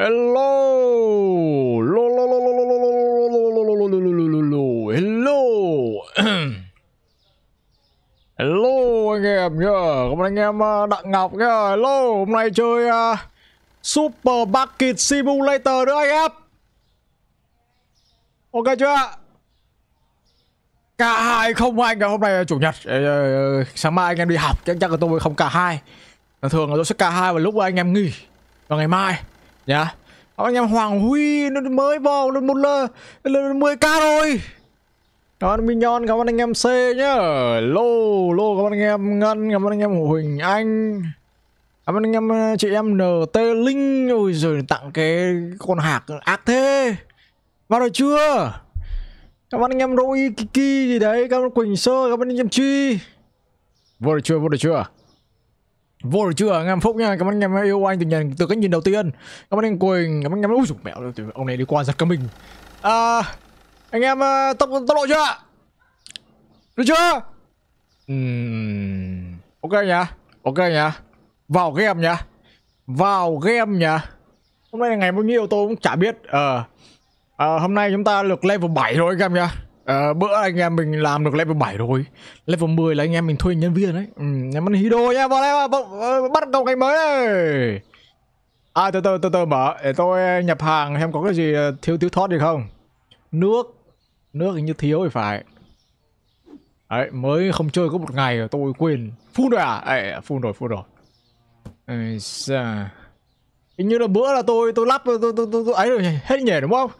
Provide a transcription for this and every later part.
Hello. Lo, lo, lo, lo, lo, lo, lo, lo, lo, lo, Hello. Hello anh em nhá. Cảm ơn anh em Đặng Ngọc nhá. Hello, hôm nay chơi uh, Super Bucket Simulator nữa anh em ok chưa cả hai không anh ngày hôm nay là chủ nhật ờ, ờ, ờ, sáng mai anh em đi học chắc chắn là tôi không cả hai thường là tôi sẽ cả hai vào lúc anh em nghỉ vào ngày mai nhá yeah. anh em hoàng huy nó mới vào nó một lơ mười k rồi cảm ơn minh nhon cảm ơn anh em C nhá Lô, lô, cảm ơn anh em Ngân, cảm ơn anh em Huỳnh Anh Cảm ơn anh em chị em NT Linh rồi rồi tặng cái con hạc ác thế vào rồi chưa cảm ơn anh em roi kiki gì đấy cảm ơn quỳnh sơ cảm ơn anh em truy vô rồi chưa vô rồi chưa vô rồi chưa anh em phúc nha cảm ơn anh em yêu anh từ nhìn từ cái nhìn đầu tiên cảm ơn anh quỳnh cảm ơn anh em ui dùm mẹo ông này đi qua giật cả mình à, anh em à, tốc tốc độ chưa được chưa uhm, ok nhá ok nhá vào game nhá vào game nhá hôm nay là ngày bao nhiêu tôi cũng chả biết ờ uh, à, hôm nay chúng ta được level 7 rồi các em nhá à, bữa anh em mình làm được level 7 rồi level 10 là anh em mình thuê nhân viên đấy ừ, em ăn hido nhá vào level bắt đầu ngày mới đây à từ từ từ từ mở để tôi nhập hàng em có cái gì ờ, thiếu thiếu thót gì không nước nước hình như thiếu thì phải Đấy, mới không chơi có một ngày rồi tôi quên phun rồi à Ê, phun rồi phun rồi Ê, Hình như là bữa là tôi tôi lắp tôi tôi tôi, tôi ấy rồi hết nhỉ đúng không?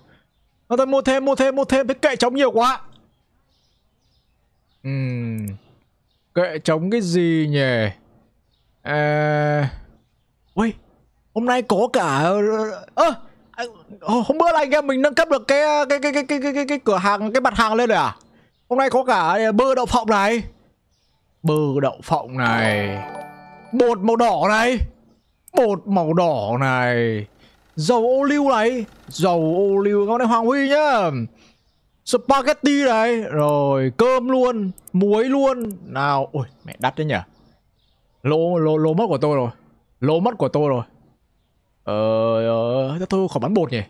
Nó ta mua thêm, mua thêm, mua thêm. Thế kệ trống nhiều quá. Uhm. Kệ trống cái gì nhỉ? À... Ui, hôm nay có cả... Ơ, à, hôm bữa là anh em mình nâng cấp được cái cái cái cái cái cái, cái, cái cửa hàng, cái mặt hàng lên rồi à? Hôm nay có cả bơ đậu phộng này. Bơ đậu phộng này. Bột màu đỏ này. Bột màu đỏ này. Dầu ô liu này dầu ô liu ngon đấy Hoàng Huy nhá Spaghetti đấy Rồi cơm luôn Muối luôn Nào Ui mẹ đắt đấy nhỉ Lô, lô, lô mất của tôi rồi Lô mất của tôi rồi Ờ, ờ tôi khỏi bắn bột nhỉ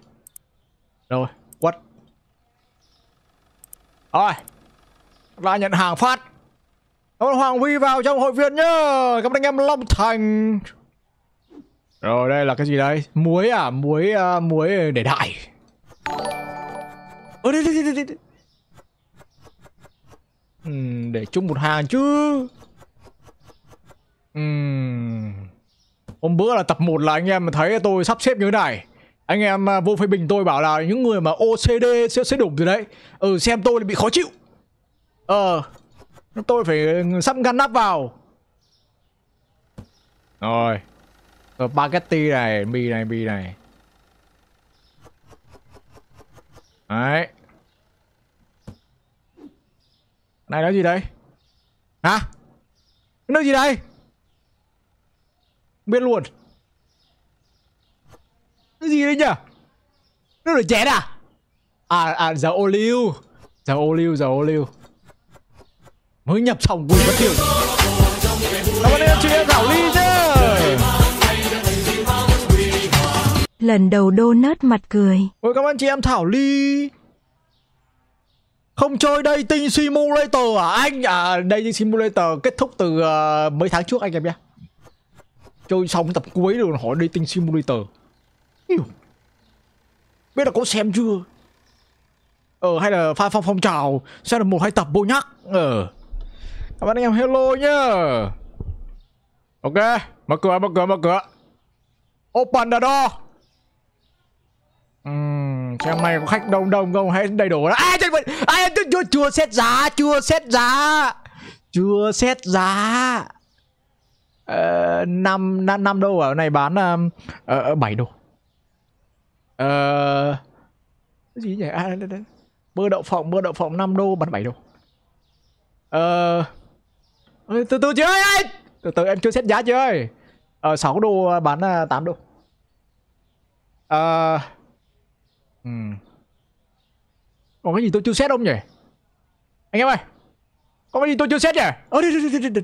Rồi What Rồi Ra nhận hàng phát Cảm ơn Hoàng Huy vào trong hội viên nhá Cảm ơn anh em Long Thành rồi đây là cái gì đây? Muối à? Muối uh, muối để đại. Ơ đây đây đây đây. Uhm, để chung một hàng chứ. Uhm. Hôm bữa là tập 1 là anh em thấy tôi sắp xếp như thế này. Anh em ờ, vô phê bình tôi bảo là những người mà OCD sẽ sẽ đủng rồi đấy. Ừ xem tôi là bị khó chịu. Ờ. Tôi phải sắp ngăn nắp vào. Rồi rồi ờ, spaghetti này, mì này, mì này. Đấy. Này nói gì đây? Hả? Nói gì đây? Biết luôn. Nói gì đấy nhỉ? Nó là chén à? À, à, dầu ô liu. Dầu ô liu, dầu ô liu. Mới nhập xong quên mất tiêu. Cảm ơn em chuyện Thảo Ly chứ. Lần đầu đô nớt mặt cười. Ôi các anh chị em Thảo Ly. Không chơi dating simulator à anh à dating simulator kết thúc từ uh, mấy tháng trước anh em nhé Chơi xong tập cuối rồi hỏi dating simulator. Yêu. Biết là có xem chưa? Ờ hay là pha phong phong trào xem là một hai tập bô nhắc. Ờ. Các bạn anh em hello nhá. Ok, mở cửa mở cửa mở cửa. Open the door. Uhm, xem mày có khách đông đông không hay đầy đủ ai à, ai chưa, chưa chưa xét giá chưa xét giá chưa xét giá ờ, năm năm năm đô ở này bán ờ, ờ bảy đô ờ cái gì nhỉ à, đây, đây. bơ đậu phộng bơ đậu phộng 5 đô bán 7 đô ờ từ từ chị ơi từ từ em chưa xét giá chưa, ơi ờ 6 đô bán 8 đô ờ, ờ ừ. còn cái gì tôi chưa xét ông nhỉ anh em ơi có cái gì tôi chưa xét nhỉ ơ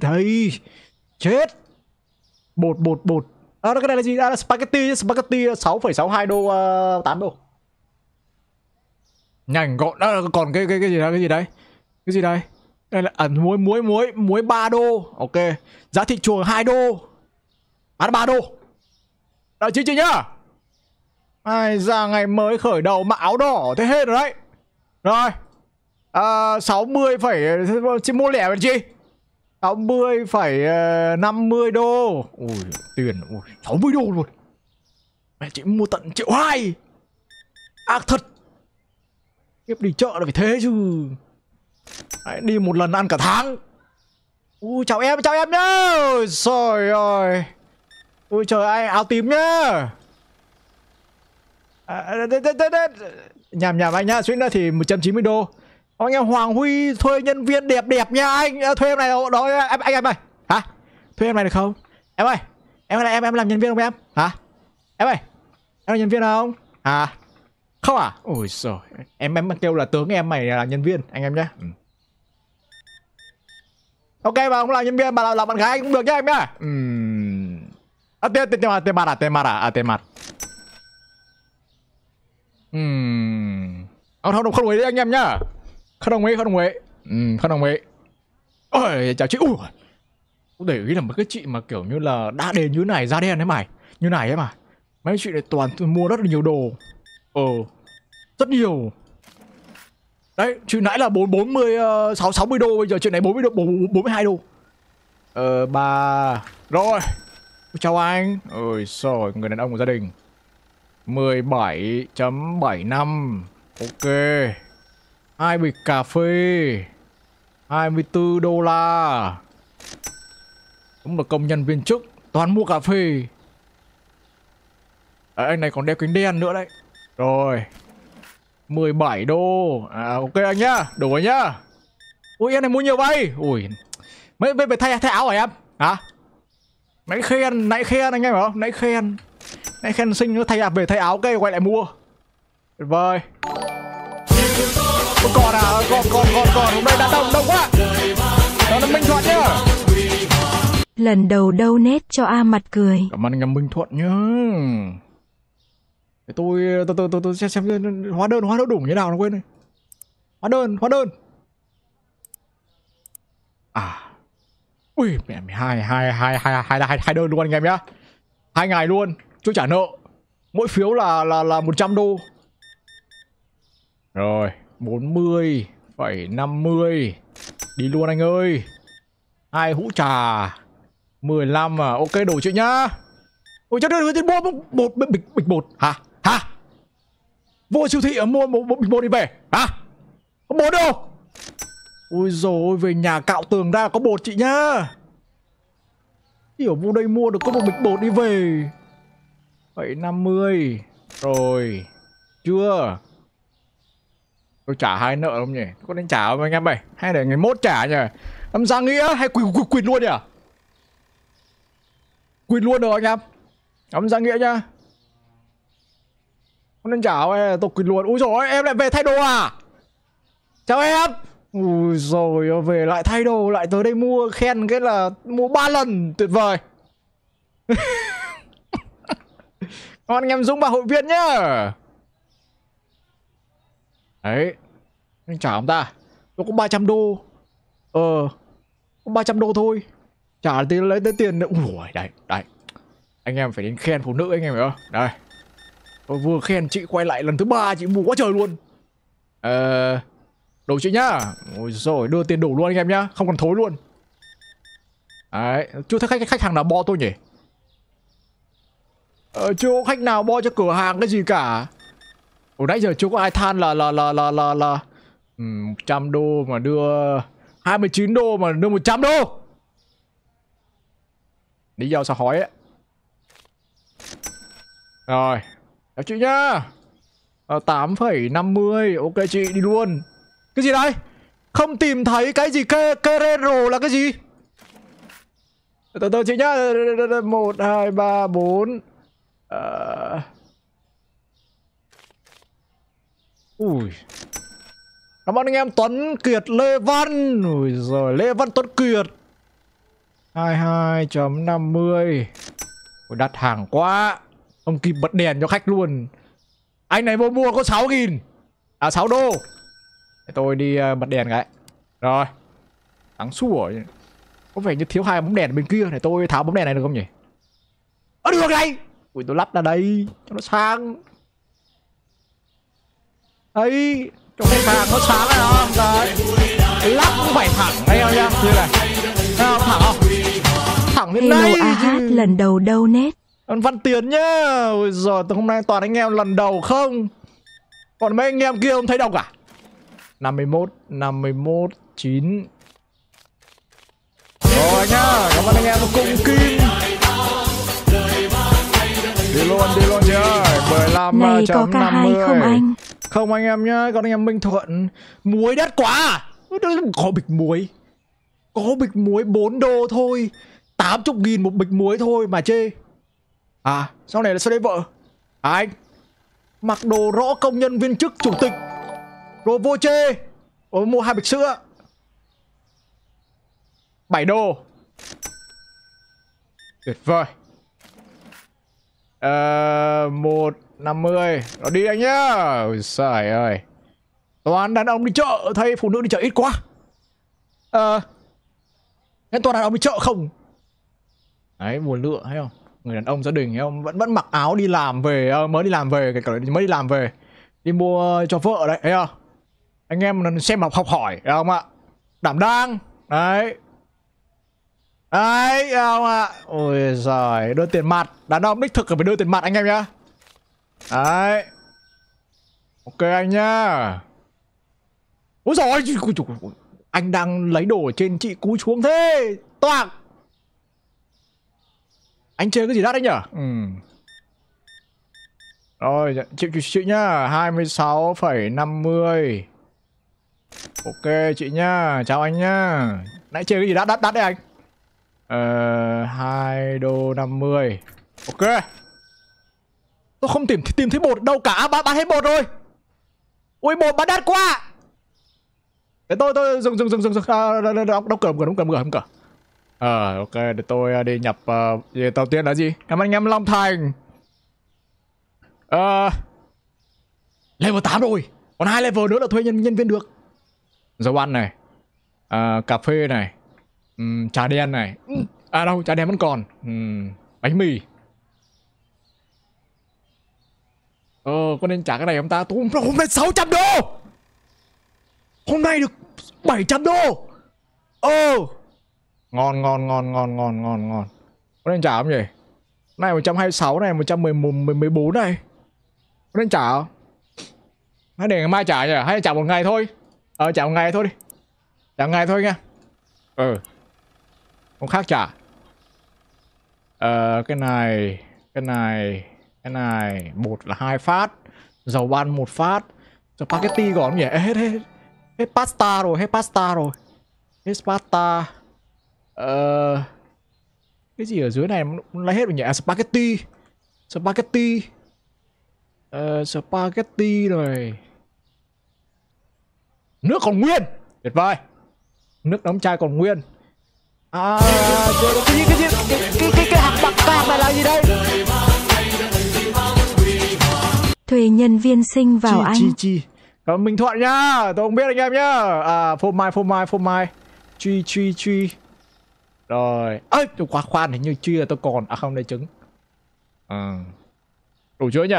thầy chết bột bột bột à, cái này là gì à, là spaghetti spaghetti 6,62 à, đô uh, à, 8 đô nhanh gọn à, còn cái cái cái gì đó cái gì đấy cái gì đây đây là ẩn à, muối muối muối muối 3 đô ok giá thị trường 2 đô bán à, 3 đô đợi chị chị nhá Ai ra ngày mới khởi đầu mà áo đỏ thế hết rồi đấy Rồi à, 60 phải chỉ mua lẻ chi chị 60 phải 50 đô Ui tiền Ui, 60 đô luôn Mẹ chị mua tận triệu hai Ác thật Kiếp đi chợ là phải thế chứ Đấy, Đi một lần ăn cả tháng Ui chào em chào em nhá Trời ơi Ui trời ơi áo tím nhá nhảm nhảm anh nhá suýt nữa thì 190 đô anh em Hoàng Huy thuê nhân viên đẹp đẹp nha anh thuê em này đó em anh em ơi hả thuê em này được không em ơi em là em em làm nhân viên không em hả em ơi em là nhân viên không à không à ôi trời em em kêu là tướng em mày là nhân viên anh em nhé ừ. ok mà không là nhân viên mà là, là bạn gái cũng được nhá em nhá ừ. à, tiền tiền tiền mặt tiền mặt à tiền mặt à? à tiền mặt Ừm. Không, ờ, không, không đồng ý đấy anh em nhá. Không đồng ý, không đồng ý. Ừm, không đồng ý. Ôi, chào chị. Ui. Để ý là mấy cái chị mà kiểu như là đã đền như này da đen đấy mày. Như này ấy mà. Mấy chị này toàn mua rất là nhiều đồ. Ờ. Rất nhiều. Đấy, chị nãy là 4 40 uh, 6 60 đô, bây giờ chuyện này 40 đô 42 đô. Ờ bà rồi. Chào anh. Ôi trời, người đàn ông của gia đình. 17.75 Ok hai bịch cà phê 24 đô la đúng là công nhân viên chức Toàn mua cà phê à, Anh này còn đeo kính đen nữa đấy Rồi 17 đô à, Ok anh nhá Đủ rồi nhá Ui em này mua nhiều bay, Ui Mấy bên phải thay, thay áo hả em Hả Nãy khen Nãy khen anh em không, Nãy khen anh khen sinh nó thay à, về thay áo cây quay lại mua Tuyệt vời Ôi, còn à, còn, còn, còn, còn, hôm nay đã đông, đông quá Đó là Minh Thuận nhá Lần đầu đâu nét cho A mặt cười Cảm ơn anh Minh Thuận nhá Để tôi, tôi, tôi, tôi, tôi xem, xem hóa đơn, hóa đơn đủ như nào nó quên này Hóa đơn, hóa đơn À Ui mẹ mày hai hai hai hai hai hai hai đơn luôn anh em nhá. Hai ngày luôn tôi trả nợ mỗi phiếu là là là 100 đô rồi 40 phẩy 50 đi luôn anh ơi hai hũ trà 15 à ok đổi chuyện nhá ôi chắc đưa tiền mua một bột bịch bịch bột hả hả vô siêu thị ở à, mua một bịch bột đi về hả có bột đâu ôi rồi về nhà cạo tường ra có bột chị nhá hiểu vô đây mua được có một bịch bột đi về 750 Rồi Chưa Tôi trả hai nợ không nhỉ Có nên trả không anh em ơi Hay để ngày mốt trả nhỉ Làm ra nghĩa hay quỳ quỳ quỳ luôn nhỉ Quỳ luôn được anh em Làm ra nghĩa nhá Có nên trả không em Tôi quỳ luôn Úi dồi ôi, em lại về thay đồ à Chào em Ui rồi về lại thay đồ lại tới đây mua khen cái là mua ba lần tuyệt vời Ngon anh em Dũng vào hội viên nhá. Đấy. Anh trả ông ta. Nó cũng 300 đô. Ờ. Cũng 300 đô thôi. Trả tiền lấy tới tiền nữa. Ui đấy, đấy. Anh em phải đến khen phụ nữ anh em hiểu không? Đây. Tôi vừa khen chị quay lại lần thứ ba chị mù quá trời luôn. Ờ Đủ chị nhá. Ôi rồi đưa tiền đủ luôn anh em nhá, không còn thối luôn. Đấy, chưa thấy khách khách hàng nào bo tôi nhỉ? Ờ, chưa có khách nào bo cho cửa hàng cái gì cả. Hồi nãy giờ chưa có ai than là là là là là là trăm đô mà đưa 29 đô mà đưa 100 đô. Lý do sao hỏi ấy. Rồi, chào chị nhá. À, ờ, 8,50, ok chị đi luôn. Cái gì đây? Không tìm thấy cái gì kê Kerero là cái gì? Từ từ chị nhá. 1 2 3 4 Uh... Ui Cảm ơn anh em Tuấn Kiệt Lê Văn Ui rồi Lê Văn Tuấn Kiệt 22.50 Ui đặt hàng quá Ông Kim bật đèn cho khách luôn Anh này mua mua có 6 nghìn À 6 đô Để tôi đi ờ, bật đèn cái Rồi Thắng xua Có vẻ như thiếu hai bóng đèn bên kia Để tôi tháo bóng đèn này được không nhỉ Ơ ờ, được này ui tôi lắp ra đây cho nó sang ấy cho cái hàng nó sáng này không đấy lắp cũng phải thẳng thấy không nhá như này thấy không thẳng không thẳng lên đây à chứ lần đầu đâu nét còn văn tiến nhá ôi giời từ hôm nay toàn anh em lần đầu không còn mấy anh em kia không thấy đâu cả 51 51 9 Rồi nhá Cảm ơn anh em cùng kim luôn đi luôn nhá 15 này có à, cả hai không anh không anh em nhá con anh em minh thuận muối đắt quá à? có bịch muối có bịch muối 4 đô thôi 80 nghìn một bịch muối thôi mà chê à sau này là sao đấy vợ à anh mặc đồ rõ công nhân viên chức chủ tịch rồi vô chê rồi mua hai bịch sữa 7 đô tuyệt vời Ờ, một năm mươi Nó đi anh nhá Ôi trời ơi Toàn đàn ông đi chợ Thấy phụ nữ đi chợ ít quá Ờ uh, Nên toàn đàn ông đi chợ không Đấy buồn lựa thấy không Người đàn ông gia đình thấy không Vẫn vẫn mặc áo đi làm về ờ, Mới đi làm về cái cả mới đi làm về Đi mua cho vợ đấy thấy không Anh em xem học học hỏi Thấy không ạ Đảm đang Đấy Đấy, không ạ? À? Ôi giời, đưa tiền mặt. Đàn ông đích thực phải đưa tiền mặt anh em nhá. Đấy. Ok anh nhá. Ôi giời, anh đang lấy đồ trên chị cú xuống thế. Toạc. Anh chơi cái gì đắt đấy nhở? Ừ. Rồi, chịu chịu chịu nhá, 26,50. Ok chị nhá, chào anh nhá. Nãy chơi cái gì đắt đắt đắt đấy anh uh, ờ, 2 đô 50 Ok Tôi không tìm tìm thấy bột đâu cả Bán, à, bán hết bột rồi Ui bột bán đắt quá Để tôi tôi dừng dừng dừng dừng dừng à, Đóng cửa đóng cửa đóng cửa đóng cửa Ờ à, ok để tôi à, đi nhập uh, về Đầu tiên là gì Cảm ơn anh em Long Thành Ờ uh, Level 8 rồi Còn hai level nữa là thuê nhân, nhân viên được Dầu ăn này uh, Cà phê này um, trà đen này ừ. à đâu trà đen vẫn còn um, bánh mì ờ có nên trả cái này không ta tôi hôm, hôm nay 600 đô hôm nay được 700 đô ờ ngon ngon ngon ngon ngon ngon ngon có nên trả không vậy này 126 này 114 này có nên trả không hay để ngày mai trả nhỉ? Hay trả một ngày thôi Ờ trả một ngày thôi đi Trả một ngày thôi nha Ừ không khác chả Ờ, cái này Cái này Cái này Bột là hai phát Dầu ban một phát Spaghetti còn nhỉ? Ê, hết, hết Hết pasta rồi, hết pasta rồi Hết pasta Ờ Cái gì ở dưới này lấy hết rồi nhỉ? À, spaghetti Spaghetti Ờ, spaghetti rồi Nước còn nguyên Tuyệt vời Nước đóng chai còn nguyên à cái cái cái cái cái cái, cái hạt bạc bạc này là gì đây thuê nhân viên sinh vào chi, anh chi chi à, mình thuận nhá tôi không biết anh em nhá à phô mai phô mai phô mai truy truy truy rồi ơi tôi quá khoan hình như truy là tôi còn à không đây trứng à. đủ chưa nhỉ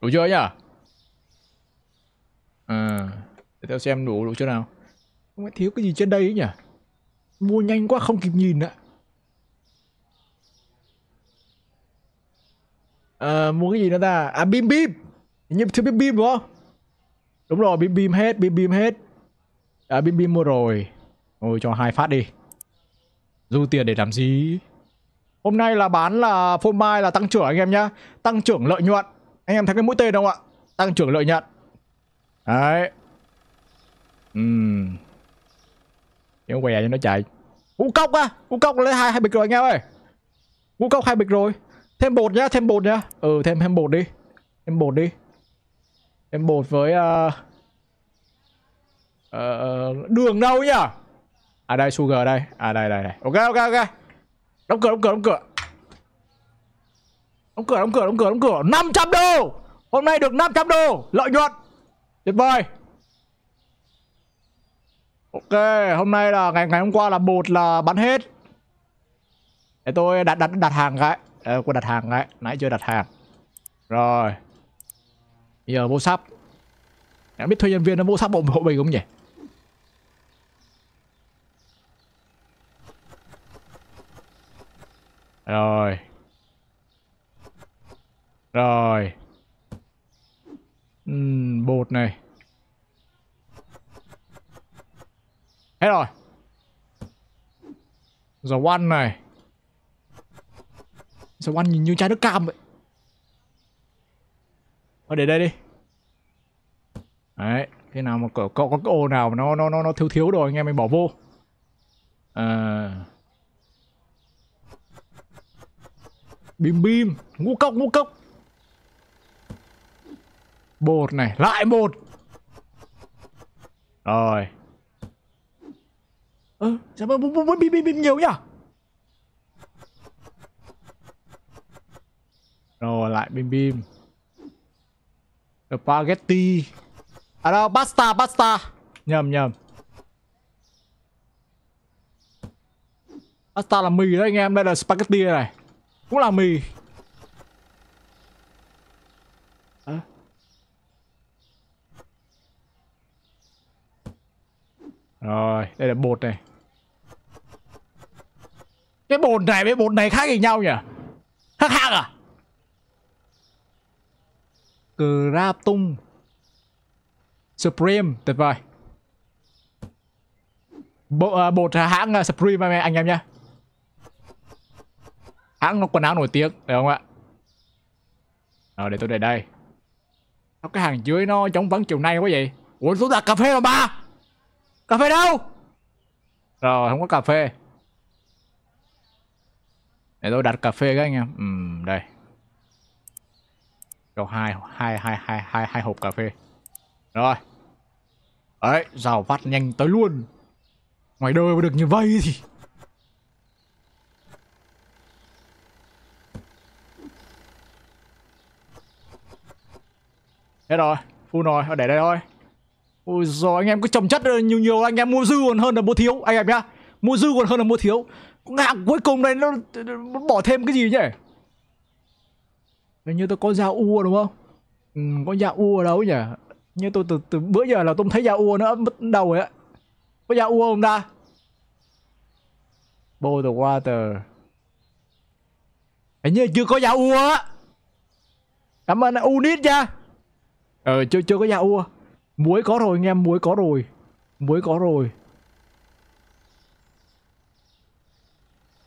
đủ chưa nhỉ à để tao xem đủ đủ chưa nào không phải thiếu cái gì trên đây ấy nhỉ mua nhanh quá không kịp nhìn ạ à, mua cái gì nữa ta à bim bim như chưa bim bim đúng không đúng rồi bim bim hết bim bim hết à bim bim mua rồi ôi cho hai phát đi du tiền để làm gì hôm nay là bán là phô mai là tăng trưởng anh em nhá tăng trưởng lợi nhuận anh em thấy cái mũi tên không ạ tăng trưởng lợi nhuận đấy uhm. Kéo què cho nó chạy Ngũ cốc á Ngũ cốc lấy hai hai bịch rồi anh em ơi Ngũ cốc hai bịch rồi Thêm bột nhá Thêm bột nhá Ừ thêm thêm bột đi Thêm bột đi Thêm bột với uh... Uh, Đường đâu nhỉ À đây sugar đây À đây đây đây Ok ok ok Đóng cửa đóng cửa đóng cửa Đóng cửa đóng cửa đóng cửa đóng cửa 500 đô Hôm nay được 500 đô Lợi nhuận Tuyệt vời Ok, hôm nay là ngày ngày hôm qua là bột là bán hết. Để tôi đặt đặt đặt hàng cái. À, quên đặt hàng cái, nãy chưa đặt hàng. Rồi. Bây giờ vô sắp. Em biết thuê nhân viên nó vô sắp bộ hộ mình không nhỉ? Rồi. Rồi. Uhm, bột này. Hết rồi Giờ one này Giờ one nhìn như chai nước cam vậy Thôi để đây đi Đấy Thế nào mà cậu có cái ô nào mà nó, nó, nó, nó thiếu thiếu rồi anh em mình bỏ vô à... Bim bim Ngũ cốc ngũ cốc Bột này Lại bột Rồi ừ dạ vâng muốn bim bim bim nhiều nhá rồi lại bim bim spaghetti à đâu pasta pasta nhầm nhầm pasta là mì đấy anh em đây là spaghetti này cũng là mì rồi đây là bột này cái bồn này với bồn này khác gì nhau nhỉ Khác khác à Kratung Supreme tuyệt vời Bộ, uh, Bột hãng uh, Supreme anh, em nhé Hãng nó quần áo nổi tiếng Được không ạ Rồi để tôi để đây cái hàng dưới nó chống vấn chiều nay quá vậy Ủa chúng ta cà phê mà ba Cà phê đâu Rồi không có cà phê để tôi đặt cà phê các anh em ừ, đây cho hai hai hai hai hai hai hộp cà phê rồi đấy rào vắt nhanh tới luôn ngoài đời mà được như vậy thì hết rồi full rồi để đây thôi ôi rồi anh em cứ trồng chất ờ, nhiều nhiều anh em mua dư còn hơn là mua thiếu anh em nhá mua dư còn hơn là mua thiếu Ngạng cuối cùng này nó muốn bỏ thêm cái gì nhỉ? Hình như tôi có dao ua đúng không? Ừ, có dao ua đâu nhỉ? Như tôi từ, từ bữa giờ là tôi thấy dao ua nữa, mất đầu rồi á. Có dao ua không ta? Boil the water. Hình như chưa có dao ua á. Cảm ơn Unit nha. Ờ chưa chưa có dao ua. Muối có rồi anh em, muối có rồi. Muối có rồi.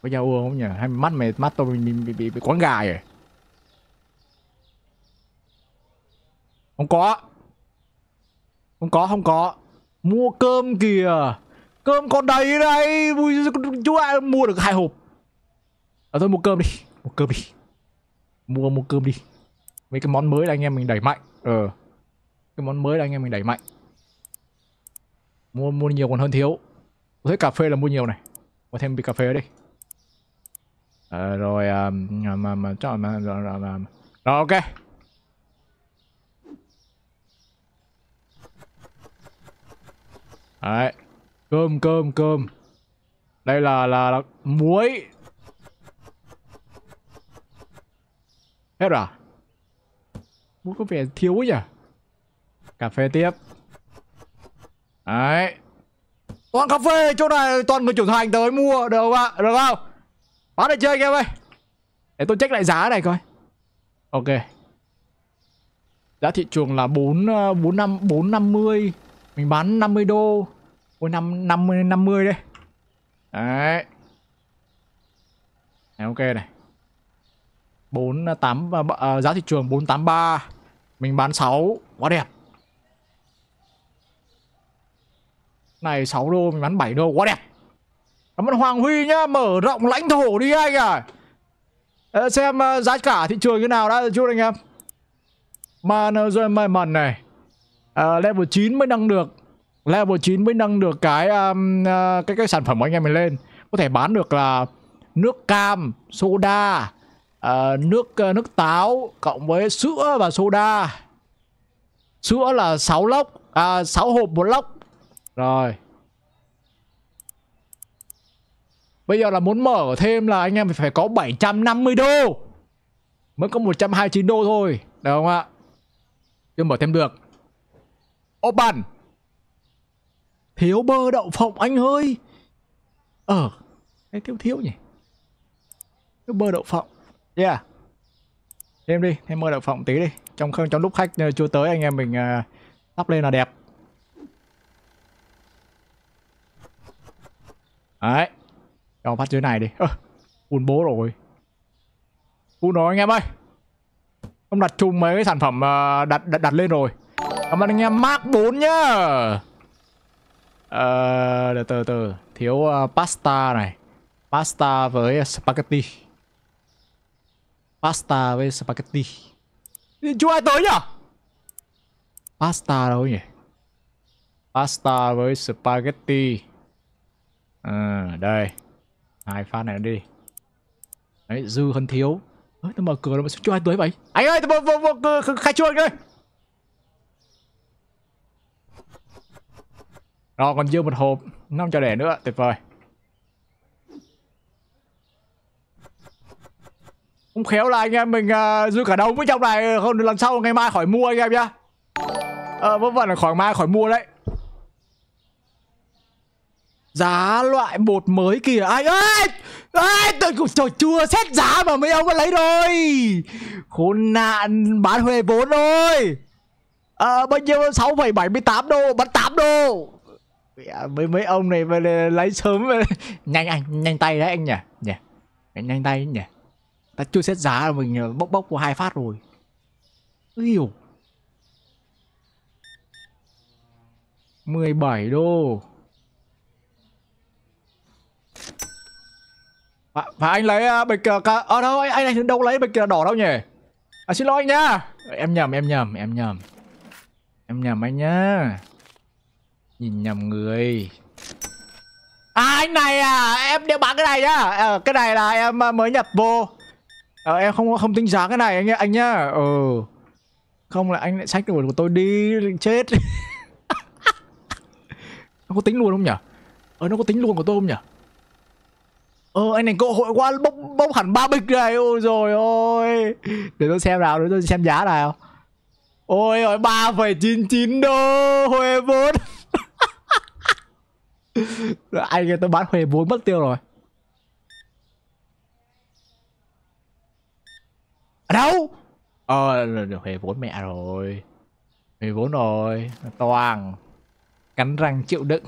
Có nhau ua không nhỉ? Hay mắt mày mắt tôi bị bị bị, bị quán gà rồi. Không có. Không có không có. Mua cơm kìa. Cơm còn đầy đây. Chú ai mua được hai hộp. À thôi mua cơm đi. Mua cơm đi. Mua mua cơm đi. Mấy cái món mới là anh em mình đẩy mạnh. Ờ. Cái món mới là anh em mình đẩy mạnh. Mua mua nhiều còn hơn thiếu. Tôi thấy cà phê là mua nhiều này. Có thêm bị cà phê ở đây. Ờ, à, rồi à, mà mà cho mà rồi rồi rồi, rồi ok đấy cơm cơm cơm đây là là, là muối hết rồi à? muối có vẻ thiếu nhỉ cà phê tiếp đấy toàn cà phê chỗ này toàn người trưởng thành tới mua được không ạ được không Bán lại chơi anh em ơi Để tôi check lại giá này coi Ok Giá thị trường là 4, 4, 5, 4 50 Mình bán 50 đô Ôi 5, 50, 50 đây Đấy Này ok này 48 uh, ờ, ờ, ờ, Giá thị trường 483 Mình bán 6 Quá đẹp Này 6 đô mình bán 7 đô Quá đẹp Cảm à, ơn Hoàng Huy nhá, mở rộng lãnh thổ đi anh à. xem ờ, giá cả thị trường như nào đã chút anh em. may mần này. À, level 9 mới nâng được. Level 9 mới nâng được cái um, cái cái sản phẩm của anh em mình lên. Có thể bán được là nước cam, soda, uh, nước nước táo cộng với sữa và soda. Sữa là 6 lốc, à 6 hộp một lốc. Rồi. Bây giờ là muốn mở thêm là anh em phải có 750 đô Mới có 129 đô thôi Được không ạ Chưa mở thêm được Open Thiếu bơ đậu phộng anh ơi Ờ Cái thiếu thiếu nhỉ Thiếu bơ đậu phộng Yeah Thêm đi Thêm bơ đậu phộng tí đi Trong trong lúc khách ờ, chưa tới anh em mình lắp ờ, lên là đẹp Đấy cho phát dưới này đi. buồn bố rồi. Buồn rồi anh em ơi. Ông đặt chung mấy cái sản phẩm ờ, đặt đặt, đặt lên rồi. Cảm ơn anh em Mark 4 nhá. Ờ, uh, từ từ thiếu uh, pasta này. Pasta với spaghetti. Pasta với spaghetti. Chú ai tới nhỉ? Pasta đâu nhỉ? Pasta với spaghetti. À, đây hai pha này đi đấy dư hơn thiếu Ơi tao mở cửa nó mà sao cho ai tới vậy anh ơi tao mở, mở, mở cửa khai trương đây rồi còn dư một hộp năm cho đẻ nữa tuyệt vời không khéo là anh em mình uh, dư cả đầu với trong này không lần sau ngày mai khỏi mua anh em nhá ờ vớ là khỏi mai khỏi mua đấy Giá loại bột mới kìa Ai ơi Ai tôi cũng trời chưa xét giá mà mấy ông đã lấy rồi Khốn nạn Bán huề vốn rồi à, Bao nhiêu sáu phẩy bảy mươi tám đô Bán tám đô Mấy mấy ông này mà lấy sớm Nhanh anh Nhanh tay đấy anh nhỉ nhỉ Nhanh tay nhỉ Ta chưa xét giá là mình ờ, bốc bốc của hai phát rồi Yêu 17 đô và, và anh lấy à, bịch à, cả ờ à, đâu anh anh đâu lấy bịch à, đỏ đâu nhỉ à xin lỗi anh nhá em nhầm em nhầm em nhầm em nhầm anh nhá nhìn nhầm người à anh này à em đeo bán cái này nhá à, cái này là em mới nhập vô à, em không không tính giá cái này anh nhá anh nhá ừ không là anh lại sách đồ của tôi đi chết nó có tính luôn không nhỉ ờ nó có tính luôn của tôi không nhỉ Ờ anh này cơ hội quá bốc bốc hẳn ba bịch này Ôi rồi ôi Để tôi xem nào để tôi xem giá nào Ôi ba phẩy chín chín đô Huê vốn Anh kia tôi bán huê vốn mất tiêu rồi Ở à, đâu Ờ huê vốn mẹ rồi Huê vốn rồi toàn Cắn răng chịu đựng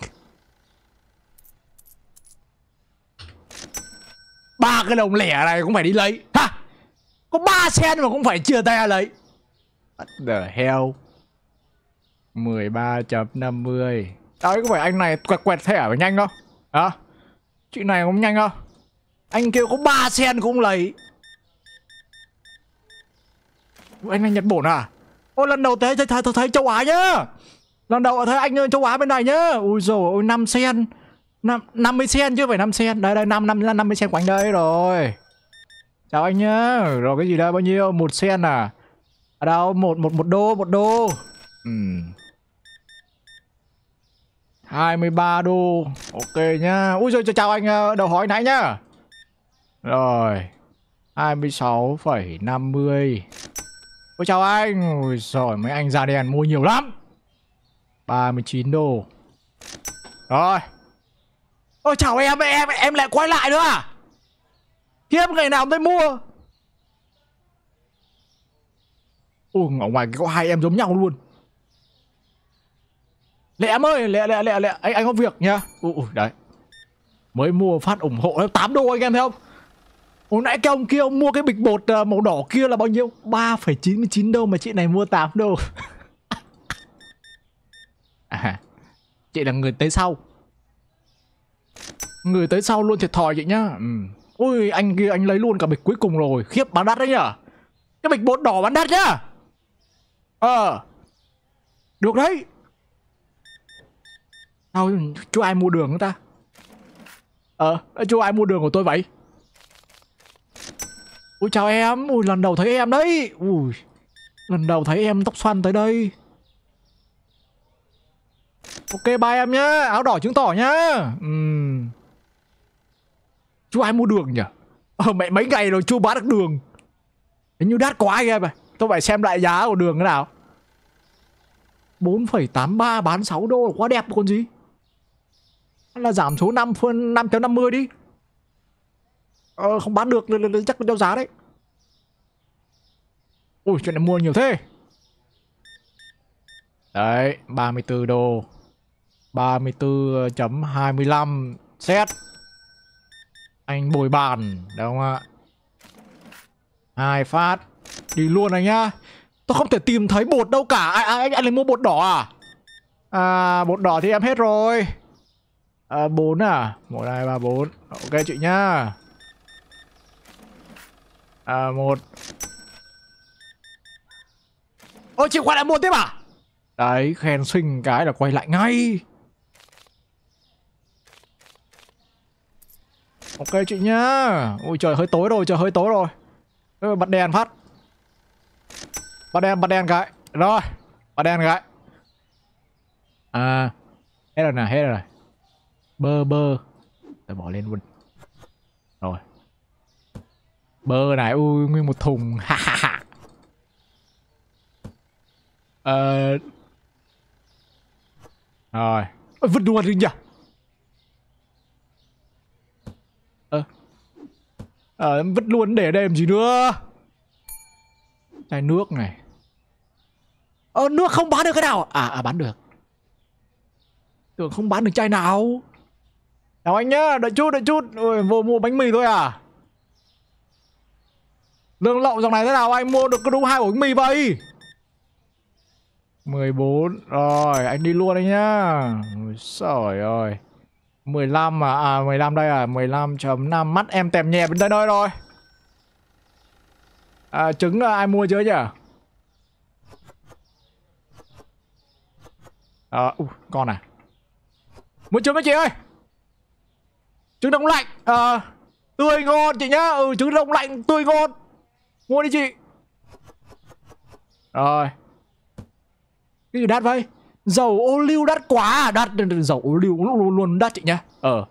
ba cái đồng lẻ này cũng phải đi lấy ha có ba sen mà cũng phải chia tay lấy What the hell 13.50 Đấy có phải anh này quẹt quẹt thẻ phải nhanh không Hả à? Chị này cũng nhanh không Anh kêu có 3 sen cũng lấy Ủa, Anh này Nhật Bổn à Ôi lần đầu tới thấy, thấy, thấy, thấy châu Á nhá Lần đầu thấy anh châu Á bên này nhá Ui dồi ôi 5 sen năm năm mươi sen chứ phải năm sen đây đây năm 5, năm mươi sen của anh đây rồi Chào anh nhá Rồi cái gì đây bao nhiêu một sen à Ở à, đâu một một một đô một đô hai mươi ba đô Ok nhá Ui rồi chào anh ờ, đầu hỏi nãy nhá Rồi hai mươi sáu năm mươi Ôi chào anh Ôi giời mấy anh da đèn mua nhiều lắm 39 đô Rồi Ôi chào em em em lại quay lại nữa à Hiếp ngày nào mới mua Ôi ở ngoài có hai em giống nhau luôn Lẹ em ơi lẹ lẹ lẹ lẹ Anh, anh có việc nha Ui, ui đấy Mới mua phát ủng hộ 8 đô anh em thấy không Hồi nãy cái ông kia ông mua cái bịch bột ờ, màu đỏ kia là bao nhiêu 3,99 đô mà chị này mua 8 đô à, Chị là người tới sau người tới sau luôn thiệt thòi vậy nhá ừ. ôi anh kia anh lấy luôn cả bịch cuối cùng rồi khiếp bán đắt đấy nhở cái bịch bột đỏ bán đắt nhá ờ được đấy sao chú ai mua đường ta ờ chú ai mua đường của tôi vậy ui chào em ui lần đầu thấy em đấy ui lần đầu thấy em tóc xoăn tới đây Ok bye em nhá, áo đỏ chứng tỏ nhá. Ừm chú ai mua đường nhỉ ờ mẹ mấy ngày rồi chưa bán được đường hình như đắt quá anh em à tôi phải xem lại giá của đường thế nào 4,83 bán 6 đô quá đẹp còn gì là giảm số 5 phân 5.50 đi ờ, không bán được chắc đeo giá đấy ui chuyện này mua nhiều thế đấy 34 đô 34.25 set anh bồi bàn đúng không ạ hai phát đi luôn anh nhá tôi không thể tìm thấy bột đâu cả ai à, anh anh lấy mua bột đỏ à à bột đỏ thì em hết rồi à, 4 à một hai ba bốn ok chị nhá à một ôi chị khoan lại mua tiếp à đấy khen xinh cái là quay lại ngay Ok chị nhá Ôi trời hơi tối rồi trời hơi tối rồi Ê, Bật đèn phát Bật đèn bật đèn cái Rồi bật đèn cái À Hết rồi nè hết rồi Bơ bơ Để bỏ lên luôn Rồi Bơ này ui nguyên một thùng Ha ha ha Ờ Rồi Vứt luôn đi nhỉ à, vứt luôn để đây làm gì nữa chai nước này ờ nước không bán được cái nào à à bán được tưởng không bán được chai nào nào anh nhá đợi chút đợi chút Ôi, vô mua bánh mì thôi à lương lậu dòng này thế nào anh mua được có đúng hai ổ bánh mì vậy 14 rồi anh đi luôn đấy nhá Ôi, trời ơi 15 mà à 15 à, đây à 15.5 mắt em tèm nhẹ bên đây nơi rồi à, trứng ai mua chưa nhỉ à, uh, con à mua trứng mấy chị ơi trứng đông lạnh à, tươi ngon chị nhá ừ trứng đông lạnh tươi ngon mua đi chị rồi cái gì đắt vậy dầu ô liu đắt quá à. đắt dầu ô liu luôn, luôn, đắt chị nhá ở ờ,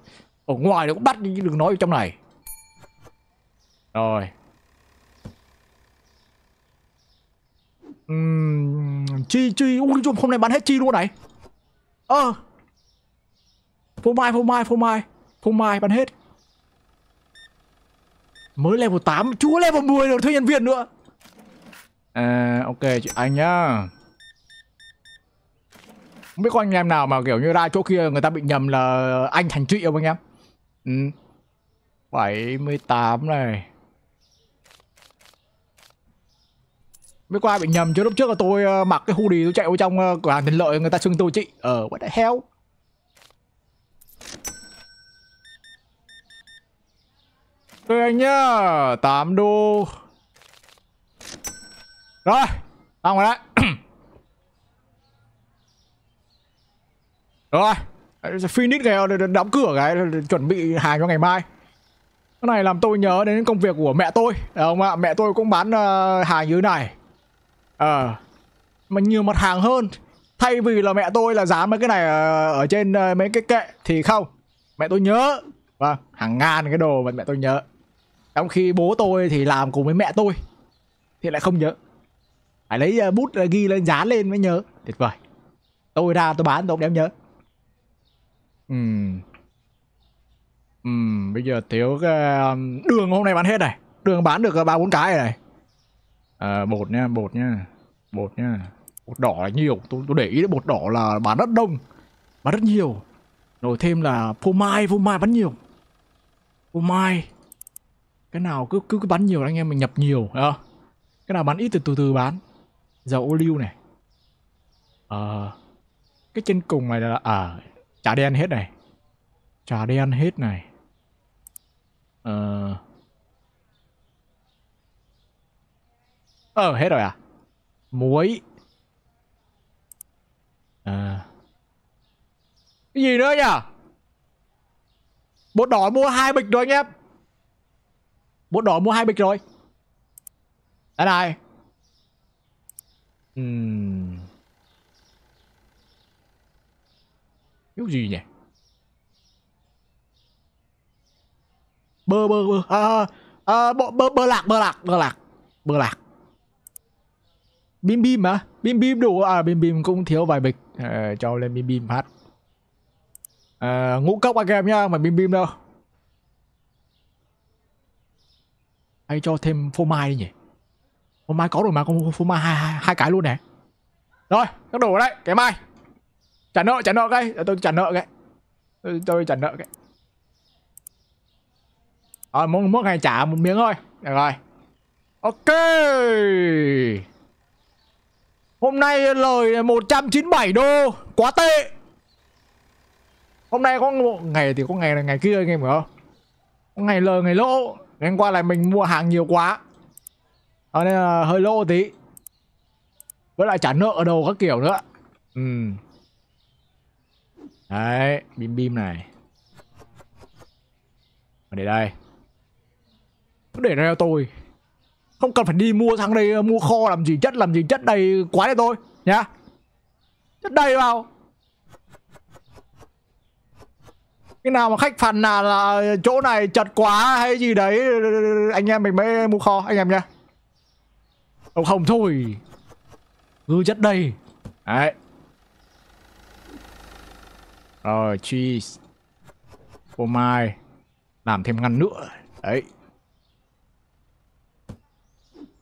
ở ngoài nó cũng đắt nhưng đừng nói ở trong này rồi uhm, chi chi ui chùm hôm nay bán hết chi luôn này ờ phô mai phô mai phô mai phô mai bán hết mới level 8 chú level 10 được thuê nhân viên nữa à, ok chị anh nhá không biết có anh em nào mà kiểu như ra chỗ kia người ta bị nhầm là anh thành trị không anh em ừ. 78 này mới ai bị nhầm chứ lúc trước là tôi ờ, mặc cái hoodie tôi chạy vô trong ờ, cửa hàng tiện lợi người ta xưng tôi chị ở ờ, uh, what the hell Tôi anh nhá 8 đô Rồi Xong rồi đấy rồi Phoenix này ờ, đóng cửa cái chuẩn bị hàng cho ngày mai cái này làm tôi nhớ đến công việc của mẹ tôi Đấy không ạ mẹ tôi cũng bán uh, hàng như này ờ à, mà nhiều mặt hàng hơn thay vì là mẹ tôi là dán mấy cái này ờ, ở trên mấy cái kệ thì không mẹ tôi nhớ vâng hàng ngàn cái đồ mà mẹ tôi nhớ trong khi bố tôi thì làm cùng với mẹ tôi thì lại không nhớ phải lấy bút ghi lên dán lên mới nhớ tuyệt vời tôi ra tôi bán tôi không đéo nhớ Ừ, ừ, bây giờ thiếu ờ, đường hôm nay bán hết này. Đường bán được ờ, ba bốn cái này. À, bột nha, bột nha. Bột nha. Bột đỏ là nhiều, tôi tôi để ý bột đỏ là bán rất đông. Bán rất nhiều. Rồi thêm là phô mai, phô mai bán nhiều. Phô mai. Cái nào cứ cứ, cứ bán nhiều anh em mình nhập nhiều, à, Cái nào bán ít thì từ từ bán. Dầu ô liu này. à, cái trên cùng này là à chả đen hết này chả đen hết này ờ ờ hết rồi à muối à. cái gì nữa nhỉ bột đỏ mua hai bịch rồi anh em bột đỏ mua hai bịch rồi đây này uhm. Cái gì nhỉ? Bơ bơ bơ à, à, à bơ, bơ, bơ lạc bơ lạc bơ lạc bơ lạc Bim bim á Bim bim đủ à bim bim cũng thiếu vài bịch à, cho lên bim bim hát à, ờ, ngũ cốc anh em nhá mà bim bim đâu hay cho thêm phô mai đi nhỉ phô mai có rồi mà con phô mai hai, hai, hai cái luôn nè rồi các đồ đấy cái mai trả nợ trả nợ cái tôi trả nợ cái tôi, tôi trả nợ cái rồi muốn muốn ngày trả một miếng thôi được rồi ok hôm nay lời 197 đô quá tệ hôm nay có ngày thì có ngày là ngày kia anh em hiểu không có ngày lời ngày lỗ ngày hôm qua là mình mua hàng nhiều quá ờ, nên là hơi lỗ tí với lại trả nợ ở đầu các kiểu nữa ừ đấy bim bim này để đây cứ để ra cho tôi không cần phải đi mua sang đây ờ, mua kho làm gì chất làm gì chất đầy quá cho tôi nhá chất đầy vào cái nào mà khách phàn nàn là, chỗ này chật quá hay gì đấy anh em mình mới mua kho anh em nha ông không thôi cứ chất đầy đấy rồi, ờ, cheese. Phô mai. Làm thêm ngăn nữa. Đấy.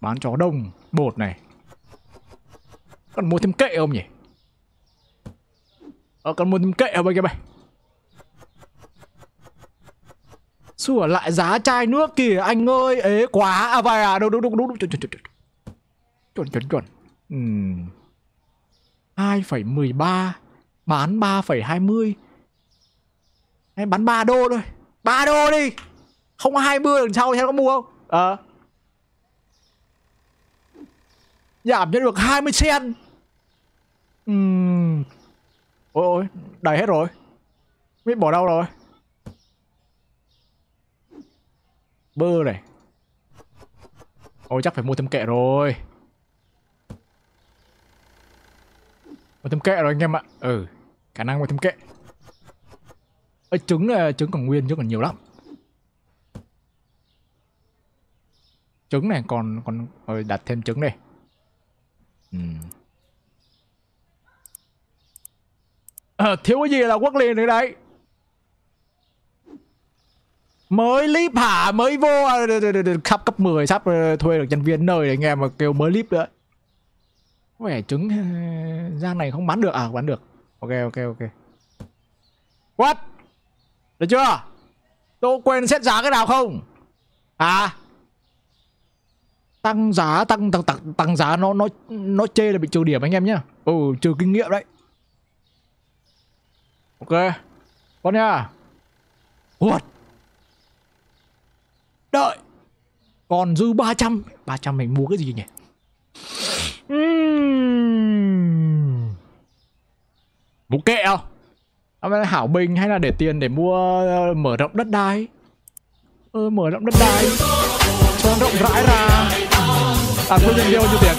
Bán chó đông, bột này. Cần mua thêm kệ không nhỉ? Ờ, cần mua thêm kệ không anh em ơi? Sửa lại giá chai nước kìa anh ơi, ế quá. À vài à, đâu đâu đâu đâu chuẩn chuẩn chuẩn. Chuẩn chuẩn chuẩn. Ừm. 2,13 bán 3,20 em bán 3 đô thôi 3 đô đi không 20 đằng sau thì em có mua không ờ à. giảm cho được 20 cent ừ ôi ôi đầy hết rồi biết bỏ đâu rồi bơ này ôi chắc phải mua thêm kệ rồi mua thêm kệ rồi anh em ạ ừ khả năng mà thêm kệ Ê, trứng ờ, trứng còn nguyên chứ còn nhiều lắm trứng này còn còn rồi ờ, đặt thêm trứng đây ừ. à, thiếu cái gì là quốc liền nữa đấy mới clip hả mới vô sắp cấp 10 sắp thuê được nhân viên nơi để anh em mà kêu mới clip nữa vẻ trứng giang này không bán được à bán được ok ok ok what được chưa tôi quên xét giá cái nào không à tăng giá tăng tăng tăng tăng giá nó nó nó chê là bị trừ điểm anh em nhá ừ trừ kinh nghiệm đấy ok con nha what đợi còn dư 300 300 mình mua cái gì nhỉ uhm cũng kệ không hảo bình hay là để tiền để mua ờ, mở rộng đất đai ừ, mở rộng đất đai cho rộng rãi ra à tôi nhân viên nhiêu tiền